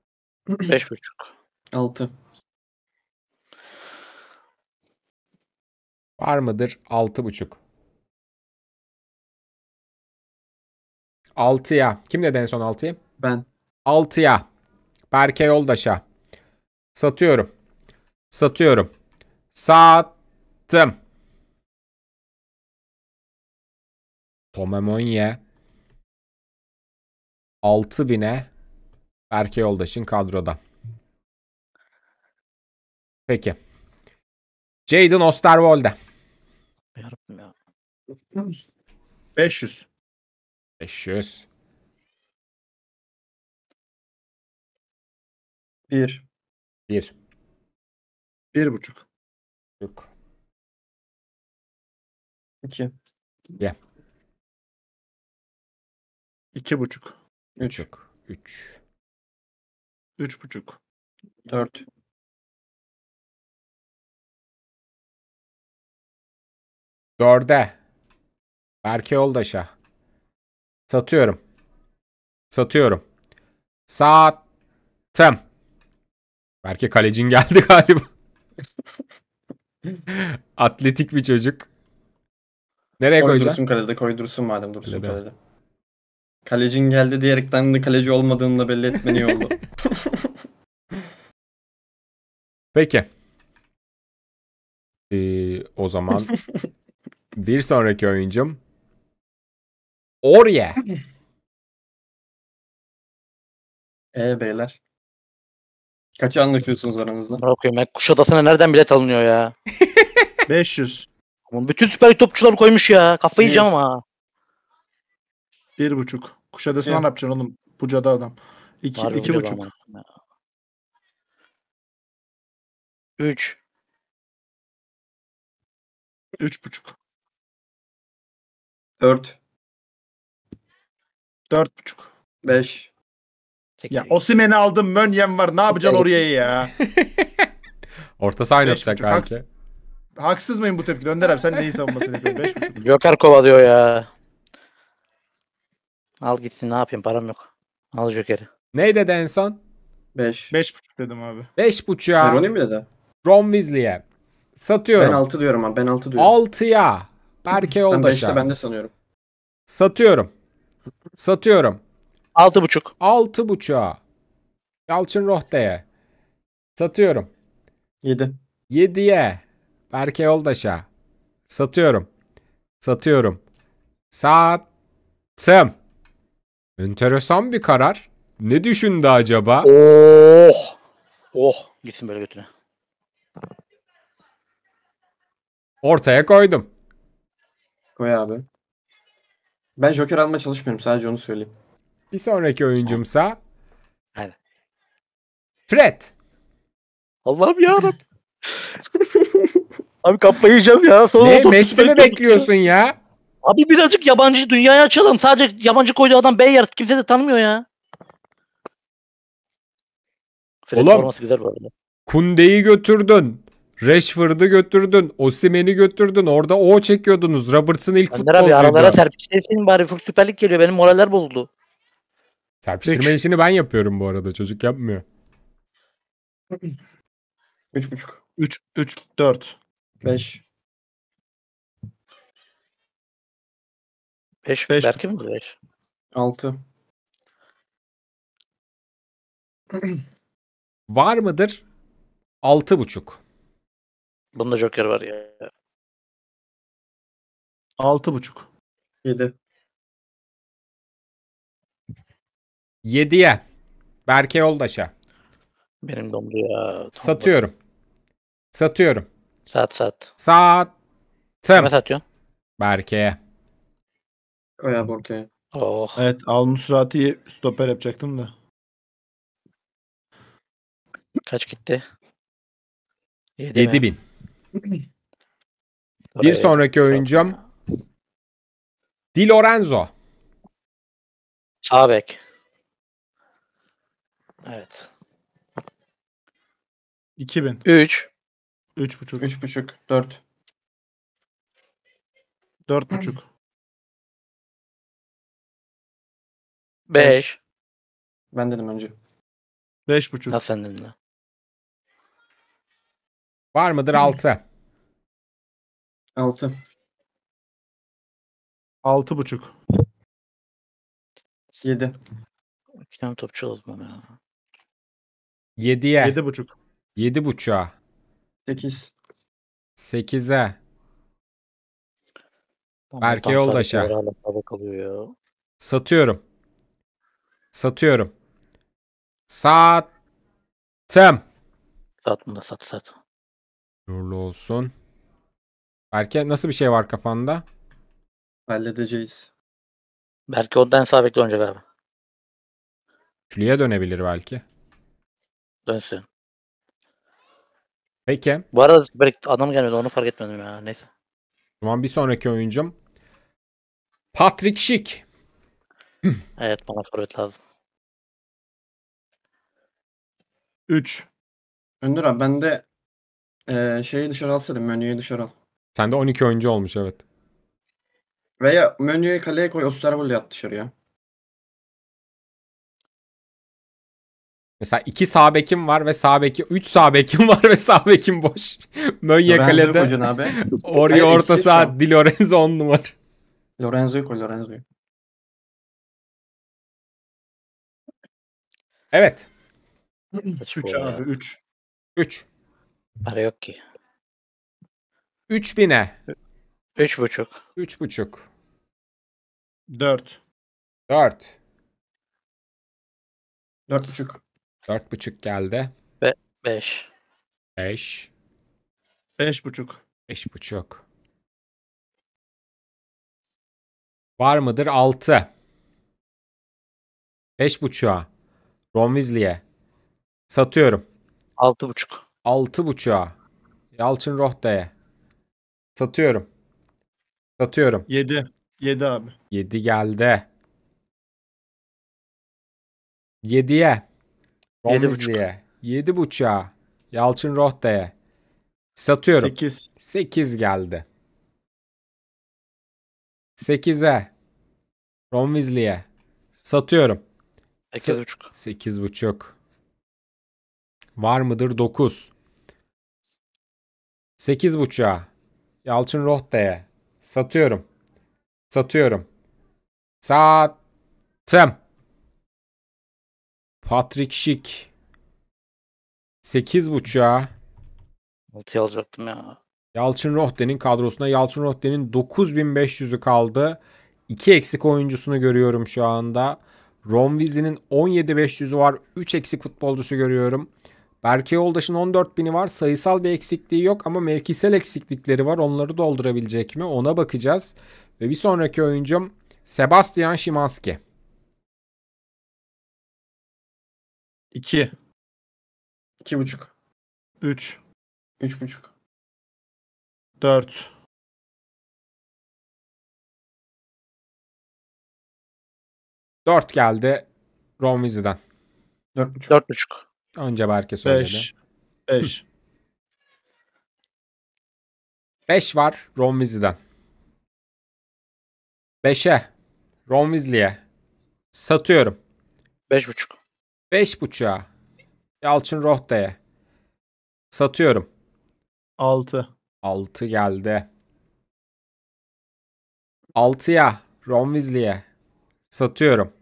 Beş buçuk. Altı.
Var mıdır? Altı 6,5. 6'ya. Kim dedi en son 6'yı? Ben. 6'ya. Berke Yoldaş'a. Satıyorum. Satıyorum. Sattım.
Tomemonye 6000'e
Berke Yoldaş'ın kadroda. Peki. Jaden Osterwolde. Yarabbim ya. 500. 500.
1. 1. Bir buçuk. Yok. İki. Ye. İki buçuk. Üç. Yok. Üç. Üç buçuk. Dört. Dörde.
Berke Yoldaş'a. Satıyorum. Satıyorum. Sattım. Berke kalecin geldi galiba.
Atletik bir çocuk. Nereye koydursun koyacaksın? kalede koydursun madem dursun kalede. kalede. Kalecin geldi diyerekten de kaleci olmadığını da belli etmeni oldu. Peki.
Ee, o zaman bir sonraki oyuncum
Orye.
E beyler. Kaç anlaşıyorsunuz aranızda? Bakıyorum ben Kuşadası'na nereden bilet alınıyor ya? 500. Aman bütün süper lig topçuları koymuş ya. Kafayı yiyeceğim ama. Bir buçuk. Kuşadası'na Evet. ne
yapacaksın oğlum? Buca'da adam. İki, Harbi iki buçuk.
Üç. Üç buçuk.
Dört. Dört buçuk. Beş ya Osimen'i aldım, Mönyen var. Ne yapacaksın oraya
ya? Orta
saha oynatacak belki. Haks
haksız mıyım bu tepki? Önder abi sen neyi savunmasını yapıyorsun? Beş buçuk.
Joker kovalıyor ya. Al gitsin ne yapayım param yok. Al Joker'i. Ne dedi en son? 5. 5.5 dedim abi. 5.5'a. Veroni mi dedi?
Ron Weasley'e. Satıyorum. Ben 6 diyorum abi. Ben 6 diyorum. ya. Berke Yoldaş'a. Ben 5'te ben de sanıyorum. Satıyorum. Satıyorum. Altı buçuk. Altı buçuğa. Yalçın Rohte'ye. Satıyorum. Yedi. Yediye. Berke Yoldaş'a. Satıyorum. Satıyorum. Sattım. Enteresan bir karar. Ne düşündü acaba?
Oh. Oh. Gitsin böyle götüne.
Ortaya koydum. Koy abi. Ben Joker alma çalışmıyorum. Sadece onu söyleyeyim. Bir sonraki oyuncumsa Aynen. Fred. Allah'ım ya
Abi kafayı yiyeceğim ya. Sonra ne Messi mi bekliyorsun ya? Abi birazcık yabancı dünyaya açalım. Sadece yabancı koyduğu adam bey yarat kimse de tanımıyor ya. Fred Oğlum, güzel
Kunde'yi götürdün. Rashford'u götürdün. Osimen'i götürdün. Orada o çekiyordunuz. Robertson ilk futbolcuydu. Abi aralara
serpiştesin bari. Furt geliyor. Benim moraller bozuldu. Serpiştirme işini
ben yapıyorum bu arada. Çocuk yapmıyor. 3,5. 3, 3, 4. 5.
5, Beş. Berke mi 5? 6. Var mıdır? buçuk. Bunda Joker var ya. buçuk.
7. 7'ye. Berke Yoldaş'a. Benim dondu Satıyorum.
Satıyorum. Sat sat. Sat. Sen Kime satıyorsun?
Berke'ye. Oya Berke'ye. Oh. Evet
Al Musrati'yi stoper yapacaktım da.
Kaç gitti? 7, 7
bin. Bir sonraki oyuncum Di Lorenzo. Sağ bek.
Evet. 2000. 3. 3,5. 3,5. 4. buçuk. 5. Ben dedim önce. buçuk. Nasıl sen dedin lan? Var mıdır 6? 6. 6,5. 7. Bir tane topçu
lazım ya. 7'ye. 7,5. 7,5'a. 8. 8'e. Berke Yoldaş'a. Satıyorum. Satıyorum. Sattım.
Sat bunu da sat sat.
Uğurlu olsun. Berke nasıl bir şey var kafanda?
Halledeceğiz. Belki ondan sabit önce abi.
Külüye dönebilir belki. Dönsün. Peki.
Bu arada break adam gelmedi onu fark etmedim ya neyse.
O zaman bir sonraki oyuncum
Patrick Schick. evet bana forvet lazım.
3. Öndür abi ben de e, şeyi dışarı alsaydım menüyü dışarı al. Sen
Sende 12 oyuncu olmuş evet.
Veya menüyü kaleye koy Osterwold'u yat dışarıya.
Mesela iki sağ bekim var ve sağ beki, üç sağ bekim var ve sağ bekim boş.
Mönye kalede. Oraya orta saat
Di Lorenzo on numara.
Lorenzo'yu koy Lorenzo'yu. Evet. 3 abi
3. 3. Para yok ki. 3000'e. 3,5. 3,5.
4. 4. buçuk. Dört buçuk geldi. Be beş. Beş. Beş buçuk. Beş buçuk.
Var mıdır? Altı. Beş buçuğa. Ron Weasley'e. Satıyorum. Altı buçuk. Altı buçuğa. Yalçın Rohta'ya. Satıyorum. Satıyorum. Yedi. Yedi abi. Yedi geldi. Yediye buçuk 7.5'a. Yalçın Rohta'ya. Satıyorum. 8. 8 geldi. 8'e. Ron Weasley'e. Satıyorum. 8.5. buçuk. Var mıdır 9? 8.5'a. Yalçın Rohta'ya. Satıyorum. Satıyorum. Sattım. Patrick Schick. 8.5'a.
6 alacaktım ya.
Yalçın Rohde'nin kadrosuna. Yalçın Rohde'nin 9500'ü kaldı. 2 eksik oyuncusunu görüyorum şu anda. Romvizi'nin 17500'ü var. 3 eksik futbolcusu görüyorum. Berke Yoldaş'ın 14000'i var. Sayısal bir eksikliği yok ama mevkisel eksiklikleri var. Onları doldurabilecek mi? Ona bakacağız. Ve bir sonraki oyuncum Sebastian Şimanski.
2. 2,5. 3. 3,5. 4.
Dört geldi Ron Weasley'den. Dört buçuk. Önce Berke söyledi. Beş. Beş. Beş var Ron Weasley'den. Beşe Ron Weasley'e satıyorum. Beş buçuk. Beş 5.5'a Yalçın Rohta'ya satıyorum. altı altı geldi. altıya Ron Weasley'e satıyorum.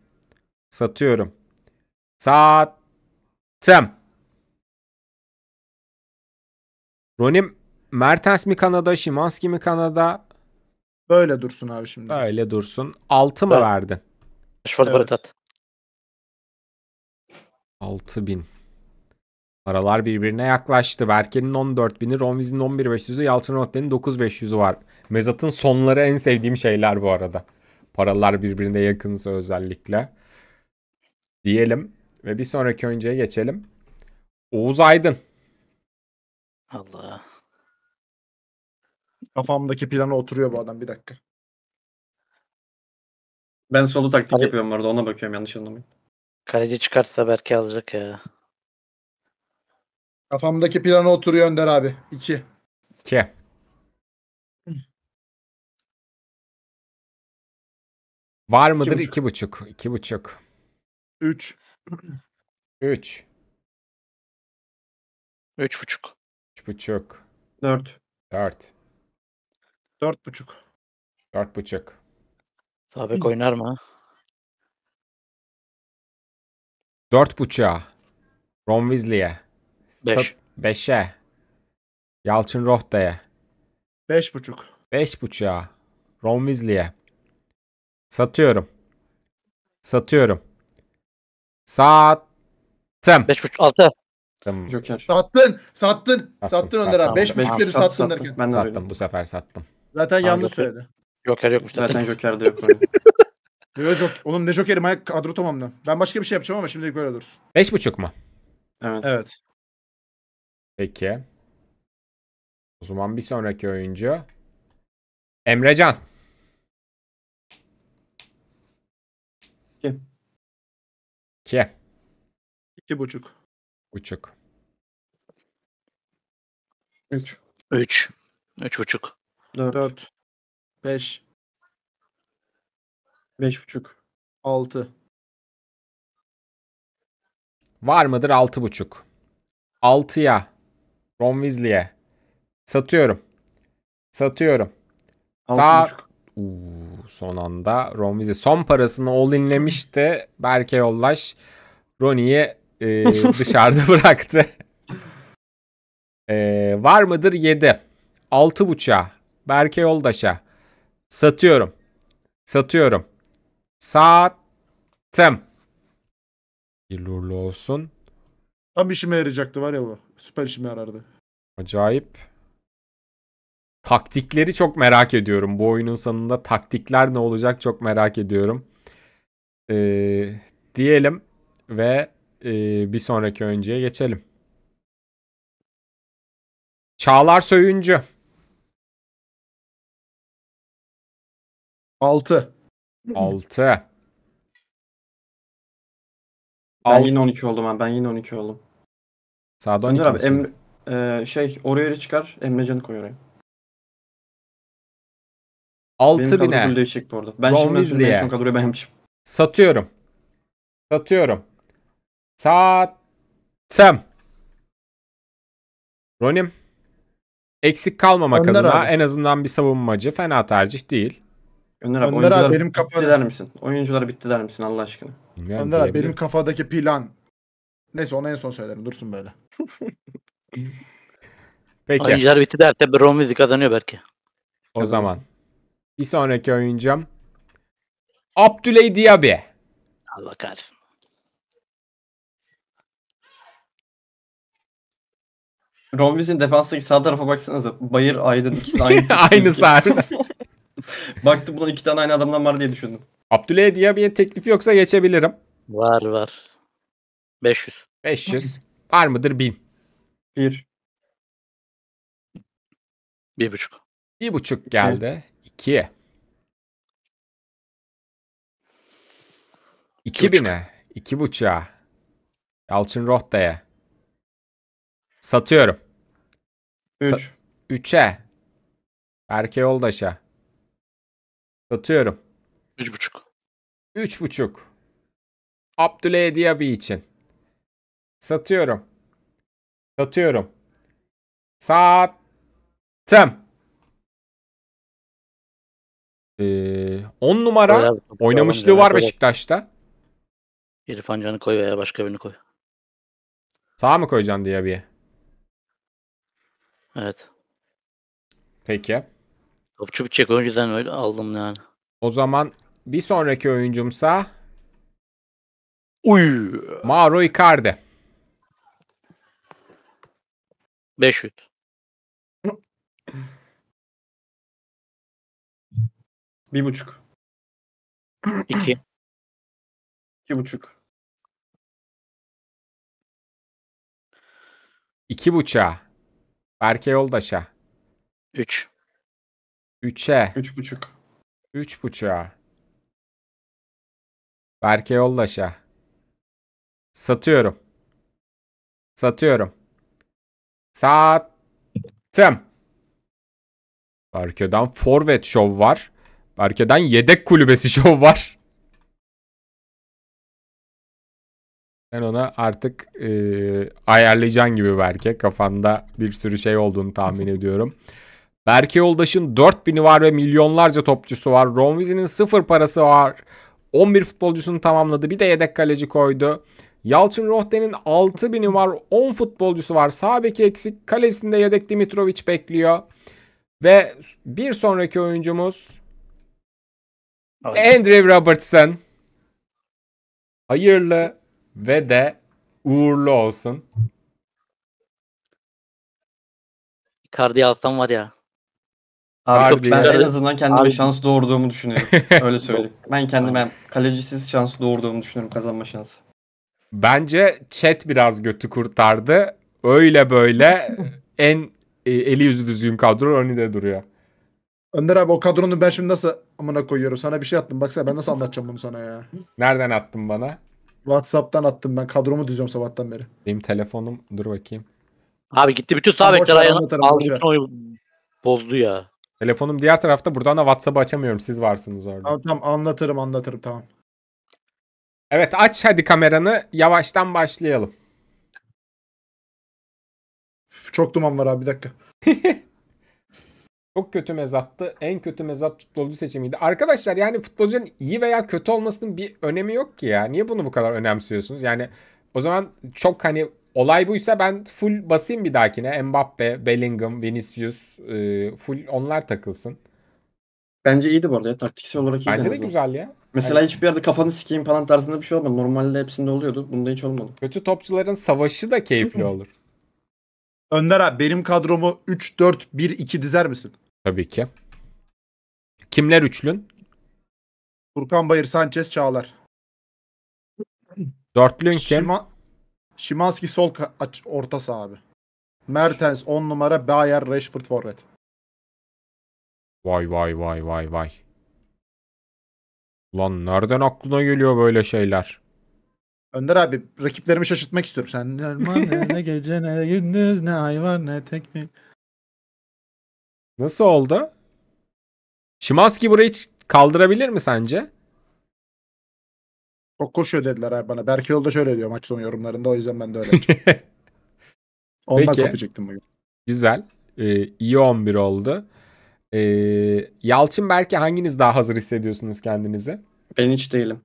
Satıyorum. Sattım. Ronim Mertens mi Kanada, Şimanski mi Kanada? Böyle dursun abi şimdi. Böyle dursun. 6 mı verdin?
Rashford evet. Baratat.
6000. Paralar birbirine yaklaştı. Berke'nin 14000'i, Romviz'in 11500'ü, Yalçın Rotten'in 9500'ü var. Mezat'ın sonları en sevdiğim şeyler bu arada. Paralar birbirine yakınsa özellikle. Diyelim ve bir sonraki önceye geçelim. Oğuz Aydın.
Allah.
Kafamdaki plana oturuyor bu adam bir dakika.
Ben solu taktik Hayır. yapıyorum orada ona bakıyorum yanlış anlamayın. Kaleci çıkartsa belki alacak ya.
Kafamdaki plana oturuyor Önder abi.
2. 2. Var mıdır? 2,5. 2,5. 3. 3. Dört. Dört. Dört buçuk. Dört buçuk.
Sabek oynar mı?
Dört buçuğa. Ron Weasley'e. Beş. Beşe. Yalçın Rohta'ya. Beş buçuk. Beş buçuğa. Ron Weasley'e. Satıyorum. Satıyorum. Sattım.
Beş buçuk altı. Sattım. Joker. Sattın. Sattın. Sattın Önder abi. Beş buçukları sattın, sattın derken. Ben de sattım. Bu sefer sattım. Zaten yanlış söyledi. Joker yokmuş. Zaten Joker'de yok.
Ne jok onun ne Joker'i manyak kadro tamamlı. Ben başka bir şey yapacağım ama şimdilik böyle dursun.
buçuk mu? Evet. Evet. Peki. O zaman bir sonraki oyuncu Emrecan.
İki. İki. İki buçuk. Buçuk. Üç. Üç. Üç buçuk. Dört. Dört. Beş.
Beş buçuk. Altı. Var mıdır altı buçuk? Altıya. Ron Weasley'e. Satıyorum. Satıyorum. Altı Sağ... buçuk. Uu, son anda Ron Weasley son parasını all inlemişti. Berke Yollaş Ronnie'yi e, dışarıda bıraktı. E, var mıdır 7. 6 buçağa. Berke Yoldaş'a. Satıyorum. Satıyorum. Sattım. Hayırlı uğurlu olsun.
Tam işime yarayacaktı var ya bu. Süper işime yarardı.
Acayip. Taktikleri çok merak ediyorum. Bu oyunun sonunda taktikler ne olacak çok merak ediyorum. Ee, diyelim ve e, bir sonraki oyuncuya geçelim.
Çağlar Söyüncü. 6. 6.
Ben Alt. yine 12 oldum ben Ben yine 12 oldum. Sağda 12 Önder abi misin? Emre, e, şey oraya çıkar. Emrecan'ı koy oraya. Benim 6 kadro full değişik bu arada. Ben Ron şimdi Weasley'e. en son
kadroya benmişim. Satıyorum. Satıyorum. Sattım. Ronim. Eksik kalmamak Önder adına abi. en azından bir savunmacı. Fena tercih değil. Önder abi,
Önder abi benim
kafada... bitti der misin? Oyuncular bitti der misin Allah aşkına? Bilmiyorum Önder abi benim
kafadaki plan. Neyse onu en son söylerim. Dursun böyle.
Peki.
Oyuncular bitti der. Tabi Romvizi kazanıyor belki. O zaman.
Bir sonraki oyuncum. Abdüley Diaby. Allah kahretsin.
Romvis'in defanstaki sağ tarafa baksanıza. Bayır Aydın ikisi aynı. aynı sağ. Baktım buna iki tane aynı adamdan var diye düşündüm. diye bir teklifi yoksa geçebilirim. Var var.
500. 500. var mıdır 1000? Bir.
Bir buçuk. Bir buçuk geldi. İki.
İki buçuk. bine. İki buçuğa. Yalçın Rohta'ya. Satıyorum. Üç. Sa- Üçe. Berke Yoldaş'a. Satıyorum. Üç buçuk. Abdüley Diaby için. Satıyorum. Satıyorum.
Sattım. Ee, On numara Bayağı, oynamışlığı var
Beşiktaş'ta. İrfan Can'ı koy veya başka birini koy. Sağ mı koyacaksın Diaby'ye? Evet. Peki. Topçu bir çek önceden öyle aldım yani. O zaman bir sonraki oyuncumsa Uy. Mauro Icardi. 5
şut.
Bir buçuk. İki. İki buçuk. İki buçağa. Berke Yoldaş'a. Üç. 3'e. 3.5. 3.5'a. Berke Yoldaş'a.
Satıyorum. Satıyorum. Sattım. Berke'den forvet şov var. Berke'den yedek
kulübesi şov var.
Sen ona artık e, ayarlayacaksın gibi Berke. Kafanda bir sürü şey olduğunu tahmin ediyorum. Berke Yoldaş'ın 4000'i var ve milyonlarca topçusu var. Ron Vizi'nin sıfır parası var. 11 futbolcusunu tamamladı. Bir de yedek kaleci koydu. Yalçın Rohde'nin 6000'i var. 10 futbolcusu var. Sağ beki eksik. Kalesinde yedek Dimitrovic bekliyor. Ve bir sonraki oyuncumuz Andrew Robertson. Hayırlı ve de uğurlu olsun.
Kardiyaltan var ya. Abi Harbi ben en azından kendime Harbi. şans
doğurduğumu düşünüyorum. Öyle söyleyeyim. ben kendime kalecisiz şans doğurduğumu düşünüyorum kazanma şansı. Bence
chat biraz götü kurtardı. Öyle böyle en e, eli yüzü düzgün kadro önünde duruyor.
Önder abi o kadronu ben şimdi nasıl amına koyuyorum? Sana bir şey attım. Baksana ben nasıl anlatacağım bunu sana ya? Nereden attın bana? WhatsApp'tan attım ben. Kadromu düzüyorum sabahtan beri.
Benim telefonum dur bakayım. Abi gitti bütün sağ bekler ayağını bozdu ya. Telefonum diğer tarafta. Buradan da WhatsApp'ı açamıyorum. Siz varsınız orada.
Tamam
tamam anlatırım anlatırım tamam.
Evet aç hadi kameranı. Yavaştan başlayalım.
Çok duman var abi bir dakika.
Çok kötü mezattı. En kötü mezat futbolcu seçimiydi. Arkadaşlar yani futbolcunun iyi veya kötü olmasının bir önemi yok ki ya. Niye bunu bu kadar önemsiyorsunuz? Yani o zaman çok hani Olay buysa ben full basayım bir dahakine. Mbappe, Bellingham,
Vinicius e, full onlar takılsın. Bence iyiydi bu arada ya. Taktiksel olarak iyiydi. Bence de güzel ya. Mesela evet. hiçbir yerde kafanı sikeyim falan tarzında bir şey olmadı. Normalde hepsinde oluyordu. Bunda hiç olmadı. Kötü topçuların savaşı da keyifli olur. Önder abi benim kadromu
3-4-1-2 dizer misin? Tabii ki. Kimler üçlün? Furkan Bayır, Sanchez, Çağlar. Dörtlün kim? Şima, Şimanski sol orta saha abi. Mertens 10 numara, Bayer, Rashford forvet.
Vay vay vay vay vay. Lan nereden aklına geliyor böyle şeyler?
Önder abi rakiplerimi
şaşırtmak istiyorum. Sen ne,
ne gece ne gündüz ne ay var ne teknik.
Nasıl oldu? Şimanski burayı kaldırabilir mi
sence? Çok koşuyor dediler abi bana. Berke Yolda şöyle diyor maç sonu yorumlarında. O yüzden ben de öyle. Ondan Peki.
kapacaktım bugün. Güzel. Ee, iyi 11 oldu. Ee, Yalçın belki hanginiz daha hazır hissediyorsunuz kendinizi? Ben hiç değilim.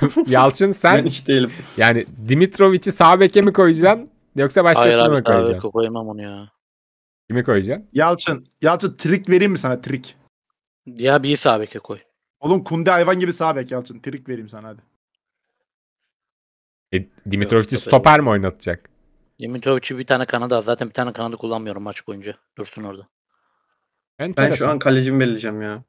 Yalçın sen? ben hiç değilim. Yani Dimitrovic'i sağ beke mi koyacaksın? Yoksa başkasını Hayır, mı koyacaksın? Hayır
koymam onu ya. Kimi koyacaksın?
Yalçın. Yalçın trik vereyim mi sana trik?
Ya bir sağ beke koy. Oğlum kunde hayvan gibi sağ bek Yalçın. Trik vereyim sana hadi. E, Dimitrovic'i stoper
mi oynatacak?
Dimitrovic'i bir tane Kanada zaten bir tane Kanada kullanmıyorum maç boyunca. Dursun orada. Enteresan. Ben şu an
kalecimi belirleyeceğim
ya.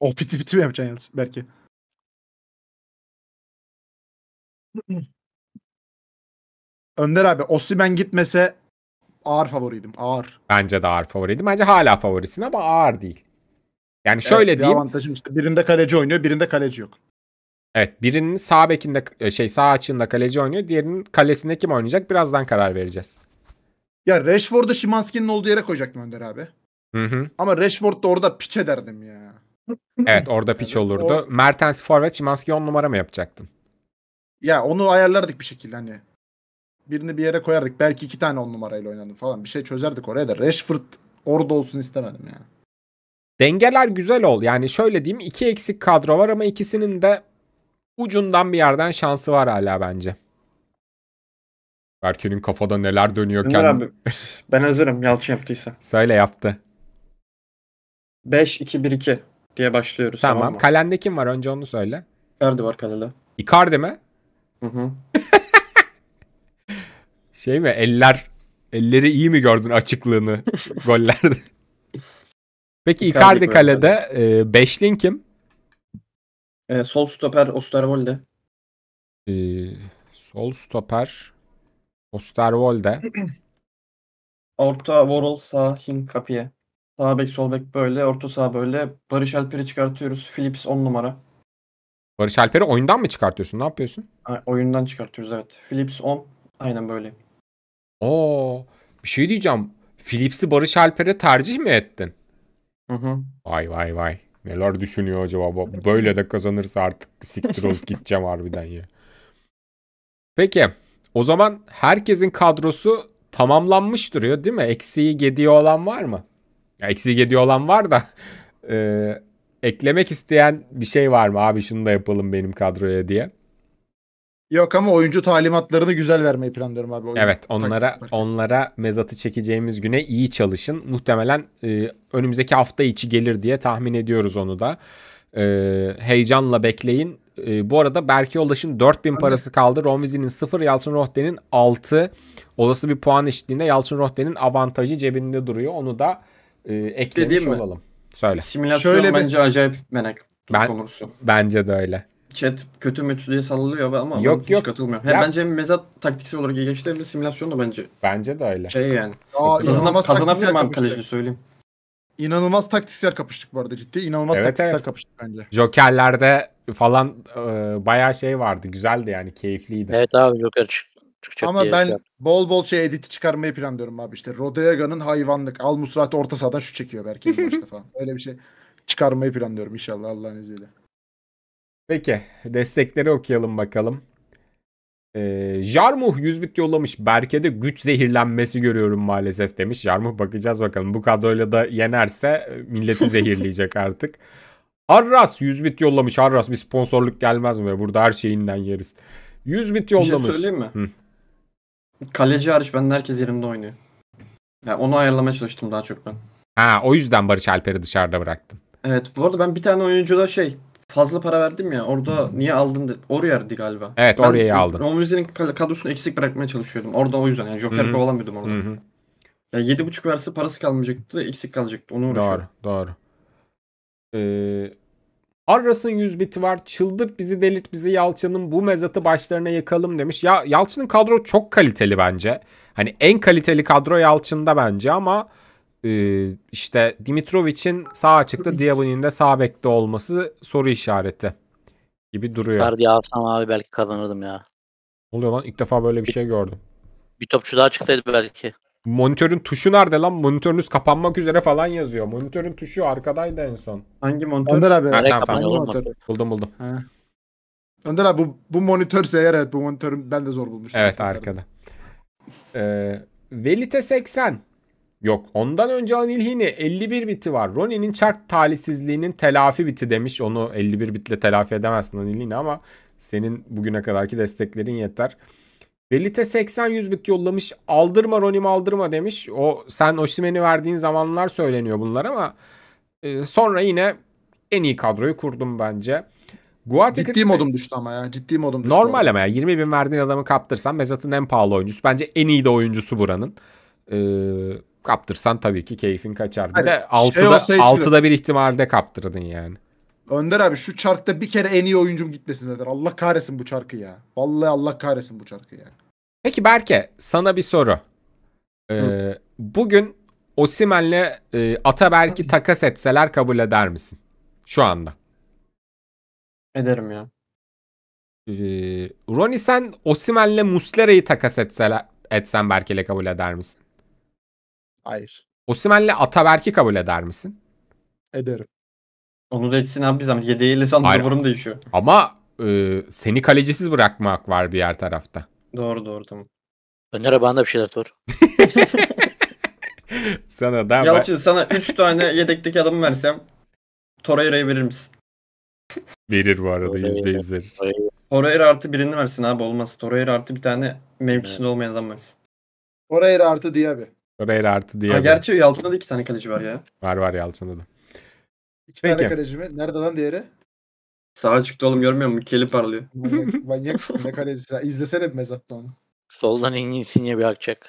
O oh, piti piti mi yapacaksın yalnız belki? Önder abi
Osimen gitmese ağır favoriydim. Ağır. Bence de ağır favoriydim. Bence hala favorisin ama ağır değil. Yani şöyle evet, diyeyim. Avantajım işte birinde kaleci oynuyor, birinde kaleci yok. Evet, birinin sağ bekinde e, şey sağ açığında kaleci oynuyor, diğerinin kalesinde kim oynayacak birazdan karar vereceğiz.
Ya Rashford'u Şimanski'nin olduğu yere koyacaktım Önder abi. Hı hı. Ama Rashford da orada piç ederdim ya.
evet orada piç yani olurdu. O... Mertens forvet Şimanski 10 numara mı yapacaktın?
Ya onu ayarlardık bir şekilde hani. Birini bir yere koyardık. Belki iki tane on numarayla oynadım falan. Bir şey çözerdik oraya da. Rashford orada olsun istemedim
ya. Dengeler güzel ol. Yani şöyle diyeyim iki eksik kadro var ama ikisinin de ucundan bir yerden şansı var hala bence. Berke'nin kafada neler dönüyor Ömer abi ben hazırım Yalçın yaptıysa. Söyle yaptı. 5-2-1-2 diye başlıyoruz. Tamam. tamam Kalende kim var? Önce onu söyle. Icardi var kalede. Icardi mi? Hı hı. şey mi? Eller elleri iyi mi gördün açıklığını gollerde? Peki Icardi, Icardi kalede e, beşlin kim?
E, sol stoper
Osterwolde. E, sol stoper
Osterwolde. Orta Vorol sağ Him Kapiye. Sağ bek sol bek böyle. Orta sağ böyle. Barış Alper'i çıkartıyoruz. Philips 10 numara.
Barış Alper'i oyundan mı çıkartıyorsun? Ne yapıyorsun?
Ha, oyundan çıkartıyoruz evet. Philips 10. Aynen böyle.
Oo, bir şey diyeceğim. Philips'i Barış Alper'e tercih mi ettin? Hı hı. Vay vay vay. Neler düşünüyor acaba? Böyle de kazanırsa artık siktir olup gideceğim harbiden ya. Peki. O zaman herkesin kadrosu tamamlanmış duruyor değil mi? Eksiği gediği olan var mı? Ya, eksiği gediği olan var da e, eklemek isteyen bir şey var mı? Abi şunu da yapalım benim kadroya diye.
Yok ama oyuncu talimatlarını güzel vermeyi planlıyorum abi. Oyun evet
onlara onlara mezatı çekeceğimiz güne iyi çalışın. Muhtemelen e, önümüzdeki hafta içi gelir diye tahmin ediyoruz onu da. E, heyecanla bekleyin. E, bu arada Berke Yoldaş'ın 4000 Anladım. parası kaldı. Romvizi'nin 0, Yalçın Rohde'nin 6. Olası bir puan eşitliğinde Yalçın Rohde'nin avantajı cebinde duruyor. Onu da
e, eklemiş Dediğim olalım. Mi? Söyle. Simülasyon Şöyle bence bir... acayip merak ben, konusu. Bence de öyle chat kötü mütü diye sallıyor ama yok, ben yok. hiç katılmıyorum. Hem bence meza taktiksel olarak iyi geçti hem de simülasyon da bence Bence de öyle. şey yani. Aa, Kazanan- inanılmaz taktiksel Kazanabilirim abi kapıştık. söyleyeyim.
İnanılmaz taktiksel kapıştık bu arada ciddi. İnanılmaz Evet, taktiksel evet. kapıştık bence. Jokerlerde falan e, bayağı şey vardı. Güzeldi yani keyifliydi. Evet abi Joker çık çıkacak Ama ben şey
bol bol şey editi çıkarmayı planlıyorum abi işte. Rodayaga'nın hayvanlık. Al Musrat orta sahadan şu çekiyor belki bir maçta falan. Öyle bir şey çıkarmayı planlıyorum inşallah Allah'ın izniyle. Peki
destekleri okuyalım bakalım. Ee, Jarmuh 100 bit yollamış. Berke'de güç zehirlenmesi görüyorum maalesef demiş. Jarmuh bakacağız bakalım. Bu kadroyla da yenerse e, milleti zehirleyecek artık. Arras 100 bit yollamış. Arras bir sponsorluk
gelmez mi? Burada her şeyinden yeriz. 100 bit yollamış. Bir şey söyleyeyim mi? Hı. Kaleci hariç benden herkes yerimde oynuyor. Yani onu ayarlamaya çalıştım daha çok ben. Ha o yüzden
Barış Alper'i dışarıda bıraktın.
Evet bu arada ben bir tane oyuncuda şey fazla para verdim ya orada niye aldın de, Oria'ydı galiba. Evet ben, Oria'yı aldım. Roman Müzi'nin kadrosunu eksik bırakmaya çalışıyordum. Orada o yüzden yani Joker kovalamıyordum orada. Hı-hı. Ya yedi buçuk verse parası kalmayacaktı, eksik kalacaktı. Onu uğraşıyorum. Doğru, doğru. Ee, Arras'ın yüz biti var. Çıldırt bizi
delirt bizi Yalçın'ın bu mezatı başlarına yakalım demiş. Ya Yalçın'ın kadro çok kaliteli bence. Hani en kaliteli kadro Yalçın'da bence ama ee, işte Dimitrovic'in sağ açıkta Diaby'nin de sağ bekte olması soru işareti gibi
duruyor. Icardi'yi alsam abi belki kazanırdım ya.
Oluyor lan ilk defa böyle bir, bir şey gördüm.
Bir topçu daha çıksaydı belki.
Monitörün tuşu nerede lan? Monitörünüz kapanmak üzere falan yazıyor. Monitörün
tuşu arkadaydı en son. Hangi monitör?
Önder abi. Ha, tamam, tamam. Hangi monitör? Buldum buldum. Ha.
Önder abi bu, bu monitörse eğer evet bu monitörü ben de zor bulmuştum. Evet
arkada. Ee, Velite 80 Yok. Ondan önce Anil Hini 51 biti var. Ronin'in çark talihsizliğinin telafi biti demiş. Onu 51 bitle telafi edemezsin Anil Hini ama senin bugüne kadarki desteklerin yeter. Velite 80-100 bit yollamış. Aldırma Ronim aldırma demiş. O sen Osimhen'i verdiğin zamanlar söyleniyor bunlar ama e, sonra yine en iyi kadroyu kurdum bence. Guati ciddi 45... modum düştü ama ya. Ciddi modum düştü. Normal ama ya. 20 bin verdiğin adamı kaptırsan Mezat'ın en pahalı oyuncusu. Bence en iyi de oyuncusu buranın. Ee, kaptırsan tabii ki keyfin kaçar. Bir hani de 6'da şey 6'da bir ihtimalde kaptırdın yani.
Önder abi şu çarkta bir kere en iyi oyuncum gitmesin zaten. Allah kahretsin bu çarkı ya. Vallahi Allah kahretsin bu çarkı ya.
Peki Berke sana bir soru. Ee, Hı. bugün Osimen'le e, Ataberk'i takas etseler kabul eder misin? Şu anda. Ederim ya. Ee, Roni sen Osimen'le Muslera'yı takas etseler, etsen Berke'le kabul eder misin? Hayır. Osimen'le Ataberk'i kabul eder misin? Ederim. Onu da etsin abi zaman. Yedeğe alırsan durum değişiyor. Ama e, seni kalecisiz bırakmak var bir yer tarafta.
Doğru doğru tamam. Önder abi bir şeyler sor. sana da Yalçın
sana 3 tane yedekteki adamı versem Torreira'yı verir misin?
Verir bu arada yüzde yüz
verir.
artı birini versin abi olmaz. Torreira artı bir tane mevkisinde evet. olmayan adam versin.
Torreira artı diye Diaby. Torreira artı
diye. Ha, gerçi
Yalçın'da da iki tane kaleci var ya.
Var var
Yalçın'da
da.
İki Peki. tane kaleci mi? Nerede lan diğeri?
Sağa çıktı oğlum görmüyor musun? Keli parlıyor.
Manyak, mısın? ne kalecisi? İzlesene bir mezatta onu.
Soldan Insigne bir
akacak.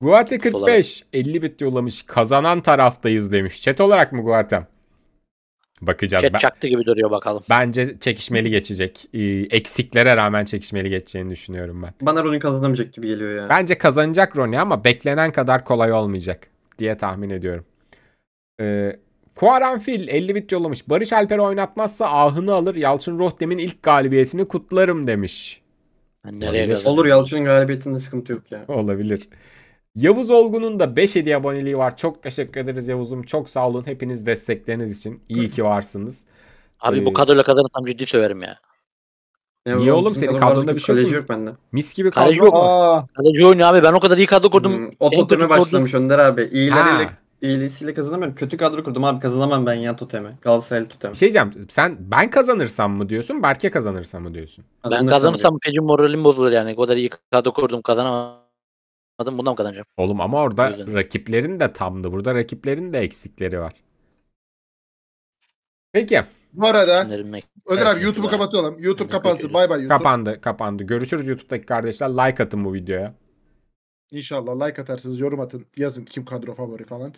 Guate 45 50 bit yollamış. Kazanan taraftayız demiş. Chat
olarak mı Guatem?
Bakacağız. Ket çaktı gibi duruyor bakalım. Bence çekişmeli geçecek. Ee, eksiklere rağmen çekişmeli geçeceğini düşünüyorum ben.
Bana Ronnie kazanamayacak gibi geliyor yani. Bence
kazanacak Ronnie ama beklenen kadar kolay olmayacak diye tahmin ediyorum. Ee, Kuaranfil 50 bit yollamış. Barış Alper oynatmazsa ahını alır. Yalçın Rohdem'in ilk galibiyetini kutlarım demiş. Nereye Olabilir. Olur
Yalçın'ın galibiyetinde sıkıntı yok ya.
Olabilir. Yavuz Olgun'un da 5 hediye aboneliği var. Çok teşekkür ederiz Yavuz'um. Çok sağ olun. Hepiniz destekleriniz için. İyi ki varsınız. Abi ee, bu kadroyla kazanırsam ciddi söverim ya.
Niye oğlum, senin kadronda bir şey, şey yok, yok bende. Mis gibi kadro yok. Kaleci oynuyor abi. Ben o kadar iyi kadro kurdum. Hmm, o başlamış kurdum. Önder abi. İyileriyle
iyilisiyle kazanamıyorum. Kötü kadro kurdum abi. Kazanamam ben ya totemi. Galatasaraylı totemi. Şey diyeceğim. Sen ben kazanırsam mı diyorsun? Berke
kazanırsam mı diyorsun?
Ben kazanırsam
Pecim moralim bozulur yani. O kadar iyi kadro kurdum. Kazanamam. Adım bundan kadar kazanacağım?
Oğlum ama orada rakiplerin de tamdı. Burada rakiplerin de eksikleri var. Peki. Bu arada Öder abi YouTube'u kapatıyorum. YouTube kapansın. Bay bay YouTube. Kapandı kapandı. Görüşürüz YouTube'daki kardeşler. Like atın bu videoya.
İnşallah like atarsınız, yorum atın, yazın kim kadro favori falan.